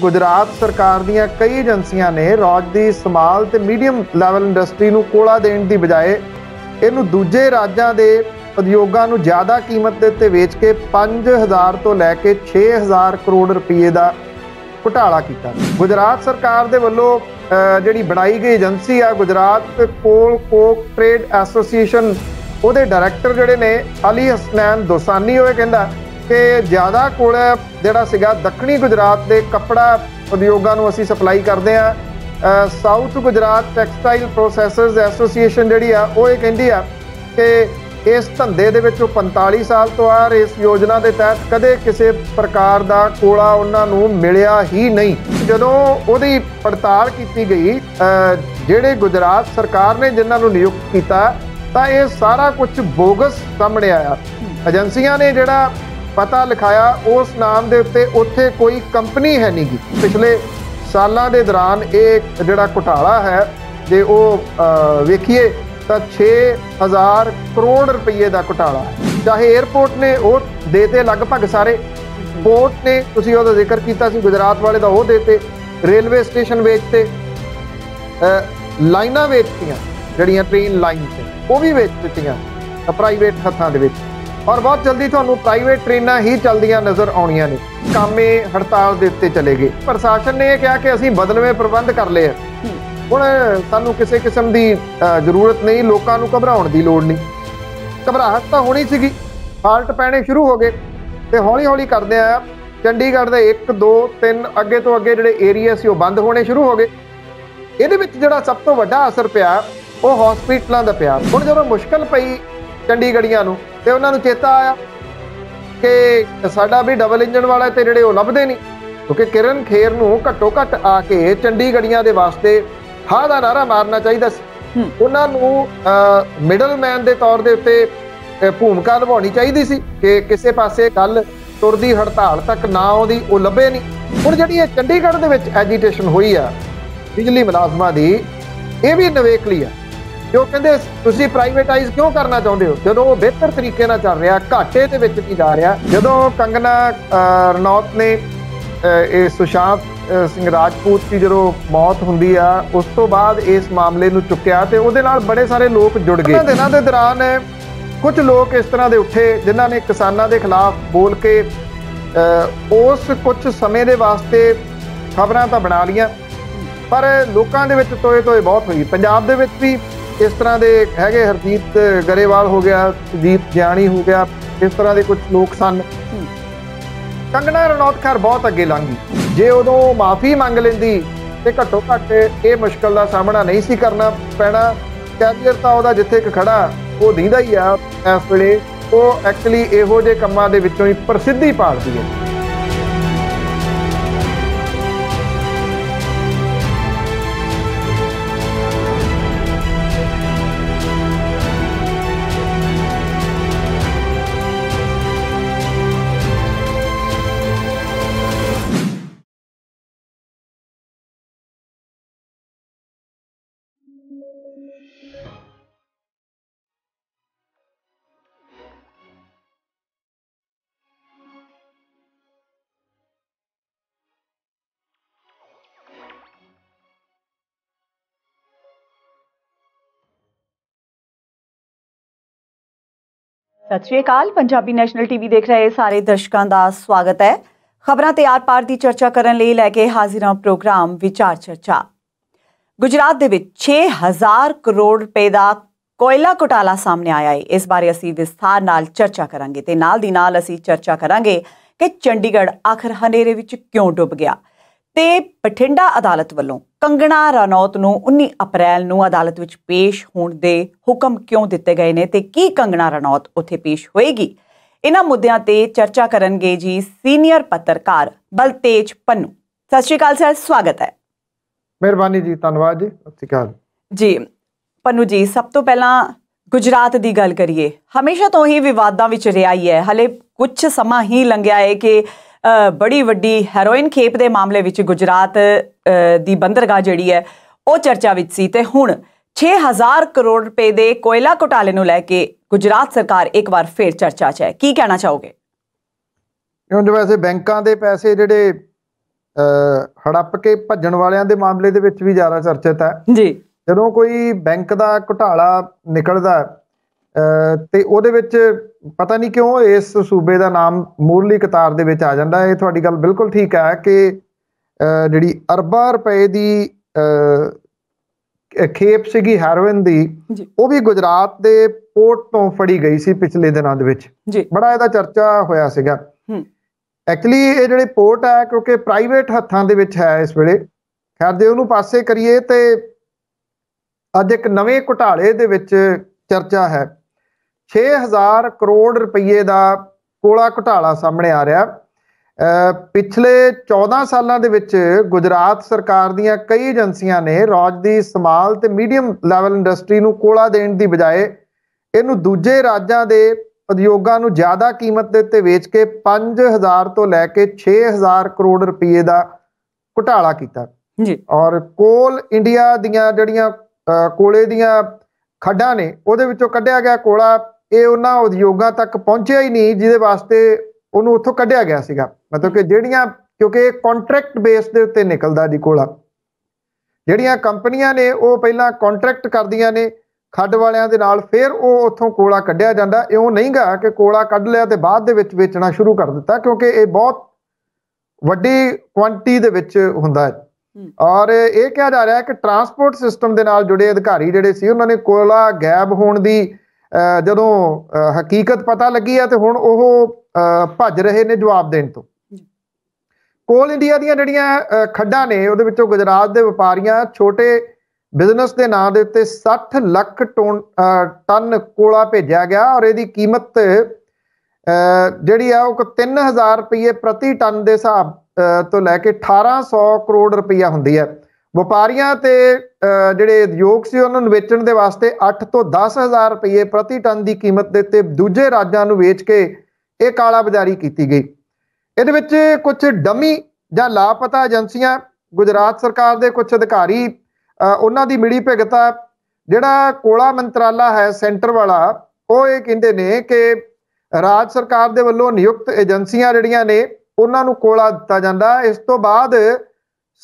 ਗੁਜਰਾਤ ਸਰਕਾਰ ਦੀਆਂ ਕਈ ਏਜੰਸੀਆਂ ਨੇ ਰਾਜ ਦੀ ਸਮਾਲ ਤੇ ਮੀਡੀਅਮ ਲੈਵਲ ਇੰਡਸਟਰੀ ਨੂੰ ਕੋਲਾ ਦੇਣ ਦੀ ਬਜਾਏ ਇਹਨੂੰ ਦੂਜੇ ਰਾਜਾਂ ਦੇ ਉਦਯੋਗਾਂ ਨੂੰ ਜ਼ਿਆਦਾ ਕੀਮਤ ਦੇ ਉੱਤੇ ਵੇਚ ਕੇ 5000 ਤੋਂ ਲੈ ਕੇ 6000 ਕਰੋੜ ਰੁਪਏ ਦਾ ਘਟਾਲਾ ਕੀਤਾ ਗੁਜਰਾਤ ਸਰਕਾਰ ਦੇ ਵੱਲੋਂ ਜਿਹੜੀ ਬਣਾਈ ਗਈ ਏਜੰਸੀ ਆ Gujarat coal coke trade association ਉਹਦੇ ਡਾਇਰੈਕਟਰ ਜਿਹੜੇ ਨੇ ਅਲੀ ਹਸਨੈਨ ਦੋਸਾਨੀ ਹੋਏ ਕਹਿੰਦਾ ਕਿ ਜ਼ਿਆਦਾ ਕੋਲ ਜਿਹੜਾ ਸੀਗਾ ਦੱਖਣੀ ਗੁਜਰਾਤ ਦੇ ਕੱਪੜਾ ਉਦਯੋਗਾਂ ਨੂੰ ਅਸੀਂ ਸਪਲਾਈ ਕਰਦੇ ਆ south Gujarat textile processors association ਜਿਹੜੀ ਆ ਉਹ ਇਹ ਕਹਿੰਦੀ ਆ ਕਿ ਇਸ ਧੰਦੇ ਦੇ ਵਿੱਚ ਉਹ 45 ਸਾਲ ਤੋਂ ਆ ਰਹੇ ਇਸ ਯੋਜਨਾ ਦੇ ਤਹਿਤ ਕਦੇ ਕਿਸੇ ਪ੍ਰਕਾਰ ਦਾ ਕੋਲਾ ਉਹਨਾਂ ਨੂੰ ਮਿਲਿਆ ਹੀ ਨਹੀਂ ਜਦੋਂ ਉਹਦੀ ਪੜਤਾਲ ਕੀਤੀ ਗਈ ਜਿਹੜੇ ਗੁਜਰਾਤ ਸਰਕਾਰ ਨੇ ਜਿਨ੍ਹਾਂ ਨੂੰ ਨਿਯੁਕਤ ਕੀਤਾ ਤਾਂ ਇਹ ਸਾਰਾ ਕੁਝ ਬੋਗਸ ਸਾਹਮਣੇ ਆਇਆ ਏਜੰਸੀਆਂ ਨੇ ਜਿਹੜਾ ਪਤਾ ਲਿਖਾਇਆ ਉਸ ਨਾਮ ਦੇ ਉੱਤੇ ਉੱਥੇ ਕੋਈ ਕੰਪਨੀ ਹੈ ਨਹੀਂ ਪਿਛਲੇ ਸਾਲਾਂ ਦੇ ਦੌਰਾਨ ਇਹ ਜਿਹੜਾ ਘੁਟਾਲਾ ਹੈ ਜੇ ਉਹ ਵੇਖੀਏ ਤਾਂ 6000 ਕਰੋੜ ਰੁਪਏ ਦਾ ਘੁਟਾਲਾ ਹੈ ਚਾਹੇ 에어ਪੋਰਟ ਨੇ ਉਹ ਦੇਤੇ ਲਗਭਗ ਸਾਰੇ ਪੋਰਟ ਨੇ ਤੁਸੀਂ ਉਹਦਾ ਜ਼ਿਕਰ ਕੀਤਾ ਸੀ ਗੁਜਰਾਤ ਵਾਲੇ ਦਾ ਉਹ ਦੇਤੇ ਰੇਲਵੇ ਸਟੇਸ਼ਨ ਵੇਚਤੇ ਲਾਈਨਾਂ ਵੇਚਤੀਆਂ ਜਿਹੜੀਆਂ ਟ੍ਰੇਨ ਲਾਈਨ ਤੇ ਉਹ ਵੀ ਵੇਚ ਦਿੱਤੀਆਂ ਪ੍ਰਾਈਵੇਟ ਹੱਥਾਂ ਦੇ ਵਿੱਚ ਔਰ ਬਹੁਤ ਜਲਦੀ ਤੁਹਾਨੂੰ ਪ੍ਰਾਈਵੇਟ ਟ੍ਰੇਨਾਂ ਹੀ ਚਲਦੀਆਂ ਨਜ਼ਰ ਆਉਣੀਆਂ ਨੇ ਕਾਮੇ ਹੜਤਾਲ ਦੇ ਉੱਤੇ ਚਲੇ ਗਏ ਪ੍ਰਸ਼ਾਸਨ ਨੇ ਇਹ ਕਿਹਾ ਕਿ ਅਸੀਂ ਬਦਲਵੇਂ ਪ੍ਰਬੰਧ ਕਰ ਲਏ ਹੁਣ ਸਾਨੂੰ ਕਿਸੇ ਕਿਸਮ ਦੀ ਜ਼ਰੂਰਤ ਨਹੀਂ ਲੋਕਾਂ ਨੂੰ ਘਬਰਾਉਣ ਦੀ ਲੋੜ ਨਹੀਂ ਘਬਰਾਹਟ ਤਾਂ ਹੋਣੀ ਸੀਗੀ ਫਾਲਟ ਪੈਣੇ ਸ਼ੁਰੂ ਹੋ ਗਏ ਤੇ ਹੌਲੀ-ਹੌਲੀ ਕਰਦੇ ਆ ਚੰਡੀਗੜ੍ਹ ਦੇ 1 2 3 ਅੱਗੇ ਤੋਂ ਅੱਗੇ ਜਿਹੜੇ ਏਰੀਆ ਸੀ ਉਹ ਬੰਦ ਹੋਣੇ ਸ਼ੁਰੂ ਹੋ ਗਏ ਇਹਦੇ ਵਿੱਚ ਜਿਹੜਾ ਸਭ ਤੋਂ ਵੱਡਾ ਅਸਰ ਪਿਆ ਉਹ ਹਸਪੀਟਲਾਂ ਦਾ ਪਿਆ ਹੁਣ ਜਦੋਂ ਮੁਸ਼ਕਲ ਪਈ ਚੰਡੀਗੜ੍ਹੀਆਂ ਨੂੰ ਤੇ ਉਹਨਾਂ ਨੂੰ ਚੇਤਾ ਆਇਆ ਕਿ ਸਾਡਾ ਵੀ ਡਬਲ ਇੰਜਨ ਵਾਲਾ ਤੇ ਜਿਹੜੇ ਉਹ ਲੱਭਦੇ ਨਹੀਂ ਕਿਉਂਕਿ ਕਿਰਨ ਖੇਰ ਨੂੰ ਘੱਟੋ ਘੱਟ ਆ ਕੇ ਚੰਡੀਗੜੀਆਂ ਦੇ ਵਾਸਤੇ ਹਾ ਦਾ ਨਾਰਾ ਮਾਰਨਾ ਚਾਹੀਦਾ ਸੀ ਉਹਨਾਂ ਨੂੰ ਮਿਡਲਮੈਨ ਦੇ ਤੌਰ ਦੇ ਉੱਤੇ ਭੂਮਿਕਾ ਨਿਭਾਉਣੀ ਚਾਹੀਦੀ ਸੀ ਕਿ ਕਿਸੇ ਪਾਸੇ ਗੱਲ ਤੁਰਦੀ ਹੜਤਾਲ ਤੱਕ ਨਾ ਆਉਂਦੀ ਉਹ ਲੱਭੇ ਨਹੀਂ ਹੁਣ ਜਿਹੜੀ ਇਹ ਚੰਡੀਗੜ੍ਹ ਦੇ ਵਿੱਚ ਐਜੀਟੇਸ਼ਨ ਹੋਈ ਆ ਬਿਜਲੀ ਮੁਲਾਜ਼ਮਾਂ ਦੀ ਇਹ ਵੀ ਨਵੇਕਲੀ ਆ ਤੇ ਉਹ ਕਹਿੰਦੇ ਤੁਸੀਂ ਪ੍ਰਾਈਵੇਟਾਈਜ਼ ਕਿਉਂ ਕਰਨਾ ਚਾਹੁੰਦੇ ਹੋ ਜਦੋਂ ਉਹ ਬਿਹਤਰ ਤਰੀਕੇ ਨਾਲ ਚੱਲ ਰਿਹਾ ਘਾਟੇ ਦੇ ਵਿੱਚ ਨਹੀਂ ਜਾ ਰਿਹਾ ਜਦੋਂ ਕੰਗਨਾ ਰਣੌਤ ਨੇ ਇਹ ਸੁਸ਼ਾਂਤ ਸਿੰਘ ਰਾਜਪੂਤ ਦੀ ਜਦੋਂ ਮੌਤ ਹੁੰਦੀ ਆ ਉਸ ਤੋਂ ਬਾਅਦ ਇਸ ਮਾਮਲੇ ਨੂੰ ਚੁੱਕਿਆ ਤੇ ਉਹਦੇ ਨਾਲ ਬੜੇ ਸਾਰੇ ਲੋਕ ਜੁੜ ਗਏ ਉਹਨਾਂ ਦਿਨਾਂ ਦੇ ਦੌਰਾਨ ਕੁਝ ਲੋਕ ਇਸ ਤਰ੍ਹਾਂ ਦੇ ਉੱਠੇ ਜਿਨ੍ਹਾਂ ਨੇ ਕਿਸਾਨਾਂ ਦੇ ਖਿਲਾਫ ਬੋਲ ਕੇ ਉਸ ਕੁਝ ਸਮੇਂ ਦੇ ਵਾਸਤੇ ਖਬਰਾਂ ਤਾਂ ਬਣਾ ਲੀਆਂ ਪਰ ਲੋਕਾਂ ਦੇ ਵਿੱਚ ਤੋਏ ਤੋਏ ਬਹੁਤ ਹੋਈ ਪੰਜਾਬ ਦੇ ਵਿੱਚ ਵੀ ਇਸ ਤਰ੍ਹਾਂ ਦੇ ਹੈਗੇ ਹਰਜੀਤ ਗਰੇਵਾਲ ਹੋ ਗਿਆ ਦੀਪ ਜਿਆਣੀ ਹੋ ਗਿਆ ਇਸ ਤਰ੍ਹਾਂ ਦੇ ਕੁਝ ਲੋਕ ਸਨ ਕੰਗਣਾ ਰਣੌਤ ਖਰ ਬਹੁਤ ਅੱਗੇ ਲੰਗੀ ਜੇ ਉਦੋਂ ਮਾਫੀ ਮੰਗ ਲੈਂਦੀ ਤੇ ਘੱਟੋ ਘੱਟ ਇਹ ਮੁਸ਼ਕਲ ਦਾ ਸਾਹਮਣਾ ਨਹੀਂ ਸੀ ਕਰਨਾ ਪੈਣਾ ਕੈਰੀਅਰ ਤਾਂ ਉਹਦਾ ਜਿੱਥੇ ਇੱਕ ਖੜਾ ਉਹ ਦਿੰਦਾ ਹੀ ਆ ਇਸ ਵੇਲੇ ਉਹ ਐਕਚੁਅਲੀ ਇਹੋ ਜਿਹੇ ਕੰਮਾਂ ਦੇ ਵਿੱਚੋਂ ਹੀ ਪ੍ਰਸਿੱਧੀ ਪਾਲਦੀ ਹੈ ਸਤਿ ਸ਼੍ਰੀ ਅਕਾਲ ਪੰਜਾਬੀ ਨੈਸ਼ਨਲ ਟੀਵੀ ਦੇਖ ਰਹੇ ਸਾਰੇ ਦਰਸ਼ਕਾਂ ਦਾ ਸਵਾਗਤ ਹੈ ਖਬਰਾਂ ਤੇ ਆਰ-ਪਾਰ ਦੀ ਚਰਚਾ ਕਰਨ ਲਈ ਲੈ ਕੇ ਹਾਜ਼ਰ ਹਾਂ ਪ੍ਰੋਗਰਾਮ ਵਿਚਾਰ ਚਰਚਾ ਗੁਜਰਾਤ ਦੇ ਵਿੱਚ 6000 ਕਰੋੜ ਰੁਪਏ ਦਾ ਕੋਇਲਾ ਘੁਟਾਲਾ ਸਾਹਮਣੇ ਆਇਆ ਹੈ ਇਸ ਬਾਰੇ ਅਸੀਂ ਵਿਸਥਾਰ ਨਾਲ ਚਰਚਾ ਕਰਾਂਗੇ ਤੇ ਨਾਲ ਦੀ ਨਾਲ ਅਸੀਂ ਚਰਚਾ ਕਰਾਂਗੇ ਕਿ ਚੰਡੀਗੜ੍ਹ ਆਖਰ ਹਨੇਰੇ ਵਿੱਚ ਕਿਉਂ ਡੁੱਬ ਗਿਆ ਤੇ ਬਠਿੰਡਾ ਅਦਾਲਤ ਵੱਲੋਂ ਕੰਗਣਾ ਰਣੌਤ ਨੂੰ 19 ਅਪ੍ਰੈਲ ਨੂੰ ਅਦਾਲਤ ਵਿੱਚ ਪੇਸ਼ ਹੋਣ ਦੇ ਹੁਕਮ ਕਿਉਂ ਦਿੱਤੇ ਗਏ ਨੇ ਤੇ ਕੀ ਕੰਗਣਾ ਰਣੌਤ ਉੱਥੇ ਪੇਸ਼ ਹੋਏਗੀ ਇਹਨਾਂ ਮੁੱਦਿਆਂ ਤੇ ਚਰਚਾ ਕਰਨਗੇ ਜੀ ਸੀਨੀਅਰ ਪੱਤਰਕਾਰ ਬਲਤੇਜ ਪੰਨੂ ਸਤਿ ਸ਼੍ਰੀ ਅਕਾਲ ਸਰ ਸਵਾਗਤ ਹੈ ਮਿਹਰਬਾਨੀ ਜੀ ਧੰਨਵਾਦ ਜੀ ਸਤਿ ਸ਼੍ਰੀ ਅਕਾਲ ਜੀ ਪੰਨੂ ਜੀ ਸਭ ਤੋਂ ਪਹਿਲਾਂ ਗੁਜਰਾਤ ਦੀ ਗੱਲ ਕਰੀਏ ਹਮੇਸ਼ਾ ਤੋਂ ਹੀ ਵਿਵਾਦਾਂ ਵਿੱਚ ਰਿਹਾ ਹੀ ਹੈ ਹਲੇ ਕੁਝ ਸਮਾਂ ਹੀ ਲੰਘਿਆ ਹੈ ਕਿ ਬੜੀ ਵੱਡੀ ਹੈਰੋਇਨ ਖੇਪ ਦੇ ਮਾਮਲੇ ਵਿੱਚ ਗੁਜਰਾਤ ਦੀ ਬੰਦਰਗਾਹ ਜਿਹੜੀ ਹੈ ਉਹ ਚਰਚਾ ਵਿੱਚ ਸੀ ਤੇ ਹੁਣ 6000 ਕਰੋੜ ਰੁਪਏ ਦੇ ਕੋਇਲਾ ਘੁਟਾਲੇ ਨੂੰ ਲੈ ਕੇ ਗੁਜਰਾਤ ਸਰਕਾਰ ਇੱਕ ਵਾਰ ਫੇਰ ਚਰਚਾ 'ਚ ਹੈ ਕੀ ਕਹਿਣਾ ਚਾਹੋਗੇ ਕਿਉਂਕਿ ਵੈਸੇ ਬੈਂਕਾਂ ਦੇ ਪੈਸੇ ਜਿਹੜੇ ਹੜੱਪ ਕੇ ਭੱਜਣ ਵਾਲਿਆਂ ਦੇ ਮਾਮਲੇ ਦੇ ਵਿੱਚ ਵੀ ਜ਼ਿਆਦਾ ਚਰਚਿਤ ਹੈ ਜੀ ਜਦੋਂ ਕੋਈ ਬੈਂਕ ਦਾ ਘੁਟਾਲਾ ਨਿਕਲਦਾ ਤੇ ਉਹਦੇ ਵਿੱਚ ਪਤਾ ਨਹੀਂ ਕਿਉਂ ਇਸ ਸੂਬੇ ਦਾ ਨਾਮ ਮੂਰਲੀ ਕਤਾਰ ਦੇ ਵਿੱਚ ਆ ਜਾਂਦਾ ਹੈ ਇਹ ਤੁਹਾਡੀ ਗੱਲ ਬਿਲਕੁਲ ਠੀਕ ਹੈ ਕਿ ਜਿਹੜੀ ਅਰਬਾਂ ਰੁਪਏ ਦੀ ਖੇਪ ਸੀਗੀ ਹੈਰੋਇਨ ਦੀ ਉਹ ਵੀ ਗੁਜਰਾਤ ਦੇ ਪੋਰਟ ਤੋਂ ਫੜੀ ਗਈ ਸੀ ਪਿਛਲੇ ਦਿਨਾਂ ਦੇ ਵਿੱਚ ਬੜਾ ਇਹਦਾ ਚਰਚਾ ਹੋਇਆ ਸੀਗਾ ਐਕਚੁਅਲੀ ਇਹ ਜਿਹੜੇ ਪੋਰਟ ਹੈ ਕਿਉਂਕਿ ਪ੍ਰਾਈਵੇਟ ਹੱਥਾਂ ਦੇ ਵਿੱਚ ਹੈ ਇਸ ਵੇਲੇ ਖੈਰ ਜੇ ਉਹਨੂੰ ਪਾਸੇ ਕਰੀਏ ਤੇ ਅੱਜ ਇੱਕ ਨਵੇਂ ਘੁਟਾਲੇ ਦੇ ਵਿੱਚ ਚਰਚਾ ਹੈ 6000 ਕਰੋੜ ਰੁਪਏ ਦਾ ਕੋਲਾ ਘਟਾਲਾ ਸਾਹਮਣੇ ਆ ਰਿਹਾ ਪਿਛਲੇ 14 ਸਾਲਾਂ ਦੇ ਵਿੱਚ ਗੁਜਰਾਤ ਸਰਕਾਰ ਦੀਆਂ ਕਈ ਏਜੰਸੀਆਂ ਨੇ ਰਾਜ ਦੀ ਸਮਾਲ ਤੇ ਮੀਡੀਅਮ ਲੈਵਲ ਇੰਡਸਟਰੀ ਨੂੰ ਕੋਲਾ ਦੇਣ ਦੀ ਬਜਾਏ ਇਹਨੂੰ ਦੂਜੇ ਰਾਜਾਂ ਦੇ ਉਦਯੋਗਾਂ ਨੂੰ ਜ਼ਿਆਦਾ ਕੀਮਤ ਦੇ ਉੱਤੇ ਵੇਚ ਕੇ 5000 ਤੋਂ ਲੈ ਕੇ 6000 ਕਰੋੜ ਰੁਪਏ ਦਾ ਘਟਾਲਾ ਕੀਤਾ ਜੀ ਔਰ ਕੋਲ ਇੰਡੀਆ ਦੀਆਂ ਜਿਹੜੀਆਂ ਕੋਲੇ ਦੀਆਂ ਖੱਡਾਂ ਨੇ ਉਹਦੇ ਵਿੱਚੋਂ ਕੱਢਿਆ ਗਿਆ ਕੋਲਾ ਇਹ ਉਹਨਾਂ ਉਦਯੋਗਾਂ ਤੱਕ ਪਹੁੰਚਿਆ ਹੀ ਨਹੀਂ ਜਿਹਦੇ ਵਾਸਤੇ ਉਹਨੂੰ ਉੱਥੋਂ ਕੱਢਿਆ ਗਿਆ ਸੀਗਾ ਮਤਲਬ ਕਿ ਜਿਹੜੀਆਂ ਕਿਉਂਕਿ ਇਹ ਕੰਟਰੈਕਟ ਬੇਸ ਦੇ ਉੱਤੇ ਨਿਕਲਦਾ ਜੀ ਕੋਲਾ ਜਿਹੜੀਆਂ ਕੰਪਨੀਆਂ ਨੇ ਉਹ ਪਹਿਲਾਂ ਕੰਟਰੈਕਟ ਕਰਦੀਆਂ ਨੇ ਖੱਡ ਵਾਲਿਆਂ ਦੇ ਨਾਲ ਫਿਰ ਉਹ ਉੱਥੋਂ ਕੋਲਾ ਕੱਢਿਆ ਜਾਂਦਾ ਇਉਂ ਨਹੀਂਗਾ ਕਿ ਕੋਲਾ ਕੱਢ ਲਿਆ ਤੇ ਬਾਅਦ ਦੇ ਵਿੱਚ ਵੇਚਣਾ ਸ਼ੁਰੂ ਕਰ ਦਿੱਤਾ ਕਿਉਂਕਿ ਇਹ ਬਹੁਤ ਵੱਡੀ ਕੁਆਂਟੀ ਦੇ ਵਿੱਚ ਹੁੰਦਾ ਹੈ ਔਰ ਇਹ ਕਿਹਾ ਜਾ ਰਿਹਾ ਹੈ ਕਿ ਟਰਾਂਸਪੋਰਟ ਸਿਸਟਮ ਦੇ ਨਾਲ ਜੁੜੇ ਅਧਿਕਾਰੀ ਜਿਹੜੇ ਸੀ ਉਹਨਾਂ ਨੇ ਕੋਲਾ ਗਾਇਬ ਹੋਣ ਦੀ ਜਦੋਂ ਹਕੀਕਤ ਪਤਾ ਲੱਗੀ ਆ ਤੇ ਹੁਣ ਉਹ ਭੱਜ ਰਹੇ ਨੇ ਜਵਾਬ ਦੇਣ ਤੋਂ ਕੋਲ ਇੰਡੀਆ ਦੀਆਂ ਜਿਹੜੀਆਂ ਖੱਡਾਂ ਨੇ ਉਹਦੇ ਵਿੱਚੋਂ ਗੁਜਰਾਤ ਦੇ ਵਪਾਰੀਆਂ ਛੋਟੇ ਬਿਜ਼ਨਸ ਦੇ ਨਾਂ ਦੇ ਉੱਤੇ 60 ਲੱਖ ਟਨ ਕੋਲਾ ਭੇਜਿਆ ਗਿਆ ਔਰ ਇਹਦੀ ਕੀਮਤ ਜਿਹੜੀ ਆ ਉਹ 3000 ਰੁਪਏ ਪ੍ਰਤੀ ਟਨ ਦੇ ਹਿਸਾਬ ਤੋਂ ਲੈ ਕੇ 1800 ਕਰੋੜ ਰੁਪਏ ਹੁੰਦੀ ਹੈ ਵਪਾਰੀਆਂ ਤੇ ਜਿਹੜੇ ਉਦਯੋਗ ਸੀ ਉਹਨਾਂ ਨੂੰ ਵੇਚਣ ਦੇ ਵਾਸਤੇ 8 ਤੋਂ 10000 ਰੁਪਏ ਪ੍ਰਤੀ ਟਨ ਦੀ ਕੀਮਤ ਦੇ ਤੇ ਦੂਜੇ ਰਾਜਾਂ ਨੂੰ ਵੇਚ ਕੇ ਇਹ ਕਾਲਾ ਬਾਜ਼ਾਰੀ ਕੀਤੀ ਗਈ ਇਹਦੇ ਵਿੱਚ ਕੁਝ ਡਮੀ ਜਾਂ ਲਾਪਤਾ ਏਜੰਸੀਆਂ ਗੁਜਰਾਤ ਸਰਕਾਰ ਦੇ ਕੁਝ ਅਧਿਕਾਰੀ ਉਹਨਾਂ ਦੀ ਮਿਲੀ ਭਗਤਾ ਜਿਹੜਾ ਕੋਲਾ ਮੰਤਰਾਲਾ ਹੈ ਸੈਂਟਰ ਵਾਲਾ ਉਹ ਇਹ ਕਹਿੰਦੇ ਨੇ ਕਿ ਰਾਜ ਸਰਕਾਰ ਦੇ ਵੱਲੋਂ ਨਿਯੁਕਤ ਏਜੰਸੀਆਂ ਜਿਹੜੀਆਂ ਨੇ ਉਹਨਾਂ ਨੂੰ ਕੋਲਾ ਦਿੱਤਾ ਜਾਂਦਾ ਇਸ ਤੋਂ ਬਾਅਦ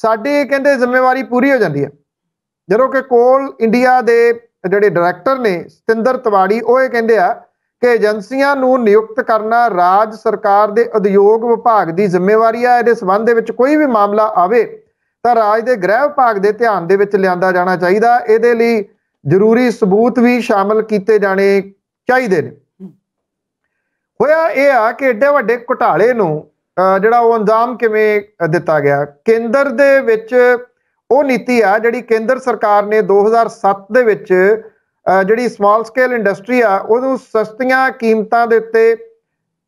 ਸਾਡੀ ਕਹਿੰਦੇ ਜ਼ਿੰਮੇਵਾਰੀ ਪੂਰੀ ਹੋ ਜਾਂਦੀ ਹੈ ਜਦੋਂ ਕਿ ਕੋਲ ਇੰਡੀਆ ਦੇ ਜਿਹੜੇ ਡਾਇਰੈਕਟਰ ਨੇ ਸਤਿੰਦਰ ਤਿਵਾੜੀ ਉਹ ਇਹ ਕਹਿੰਦੇ ਆ ਕਿ ਏਜੰਸੀਆਂ ਨੂੰ ਨਿਯੁਕਤ ਕਰਨਾ ਰਾਜ ਸਰਕਾਰ ਦੇ ਉਦਯੋਗ ਵਿਭਾਗ ਦੀ ਜ਼ਿੰਮੇਵਾਰੀ ਹੈ ਇਹਦੇ ਸਬੰਧ ਦੇ ਵਿੱਚ ਕੋਈ ਵੀ ਮਾਮਲਾ ਆਵੇ ਤਾਂ ਰਾਜ ਦੇ ਗ੍ਰਹਿ ਵਿਭਾਗ ਦੇ ਧਿਆਨ ਦੇ ਵਿੱਚ ਲਿਆਂਦਾ ਜਾਣਾ ਚਾਹੀਦਾ ਇਹਦੇ ਲਈ ਜ਼ਰੂਰੀ ਸਬੂਤ ਵੀ ਸ਼ਾਮਲ ਕੀਤੇ ਜਾਣੇ ਚਾਹੀਦੇ ਨੇ ਹੋਇਆ ਇਹ ਆ ਕਿ ਐਡੇ ਵੱਡੇ ਘੁਟਾਲੇ ਨੂੰ ਜਿਹੜਾ ਉਹ ਅੰਜਾਮ ਕਿਵੇਂ ਦਿੱਤਾ ਗਿਆ ਕੇਂਦਰ ਦੇ ਵਿੱਚ ਉਹ ਨੀਤੀ ਆ ਜਿਹੜੀ ਕੇਂਦਰ ਸਰਕਾਰ ਨੇ 2007 ਦੇ ਵਿੱਚ ਜਿਹੜੀ ਸਮਾਲ ਸਕੇਲ ਇੰਡਸਟਰੀ ਆ ਉਹਨੂੰ ਸਸਤੀਆਂ ਕੀਮਤਾਂ ਦੇ ਉੱਤੇ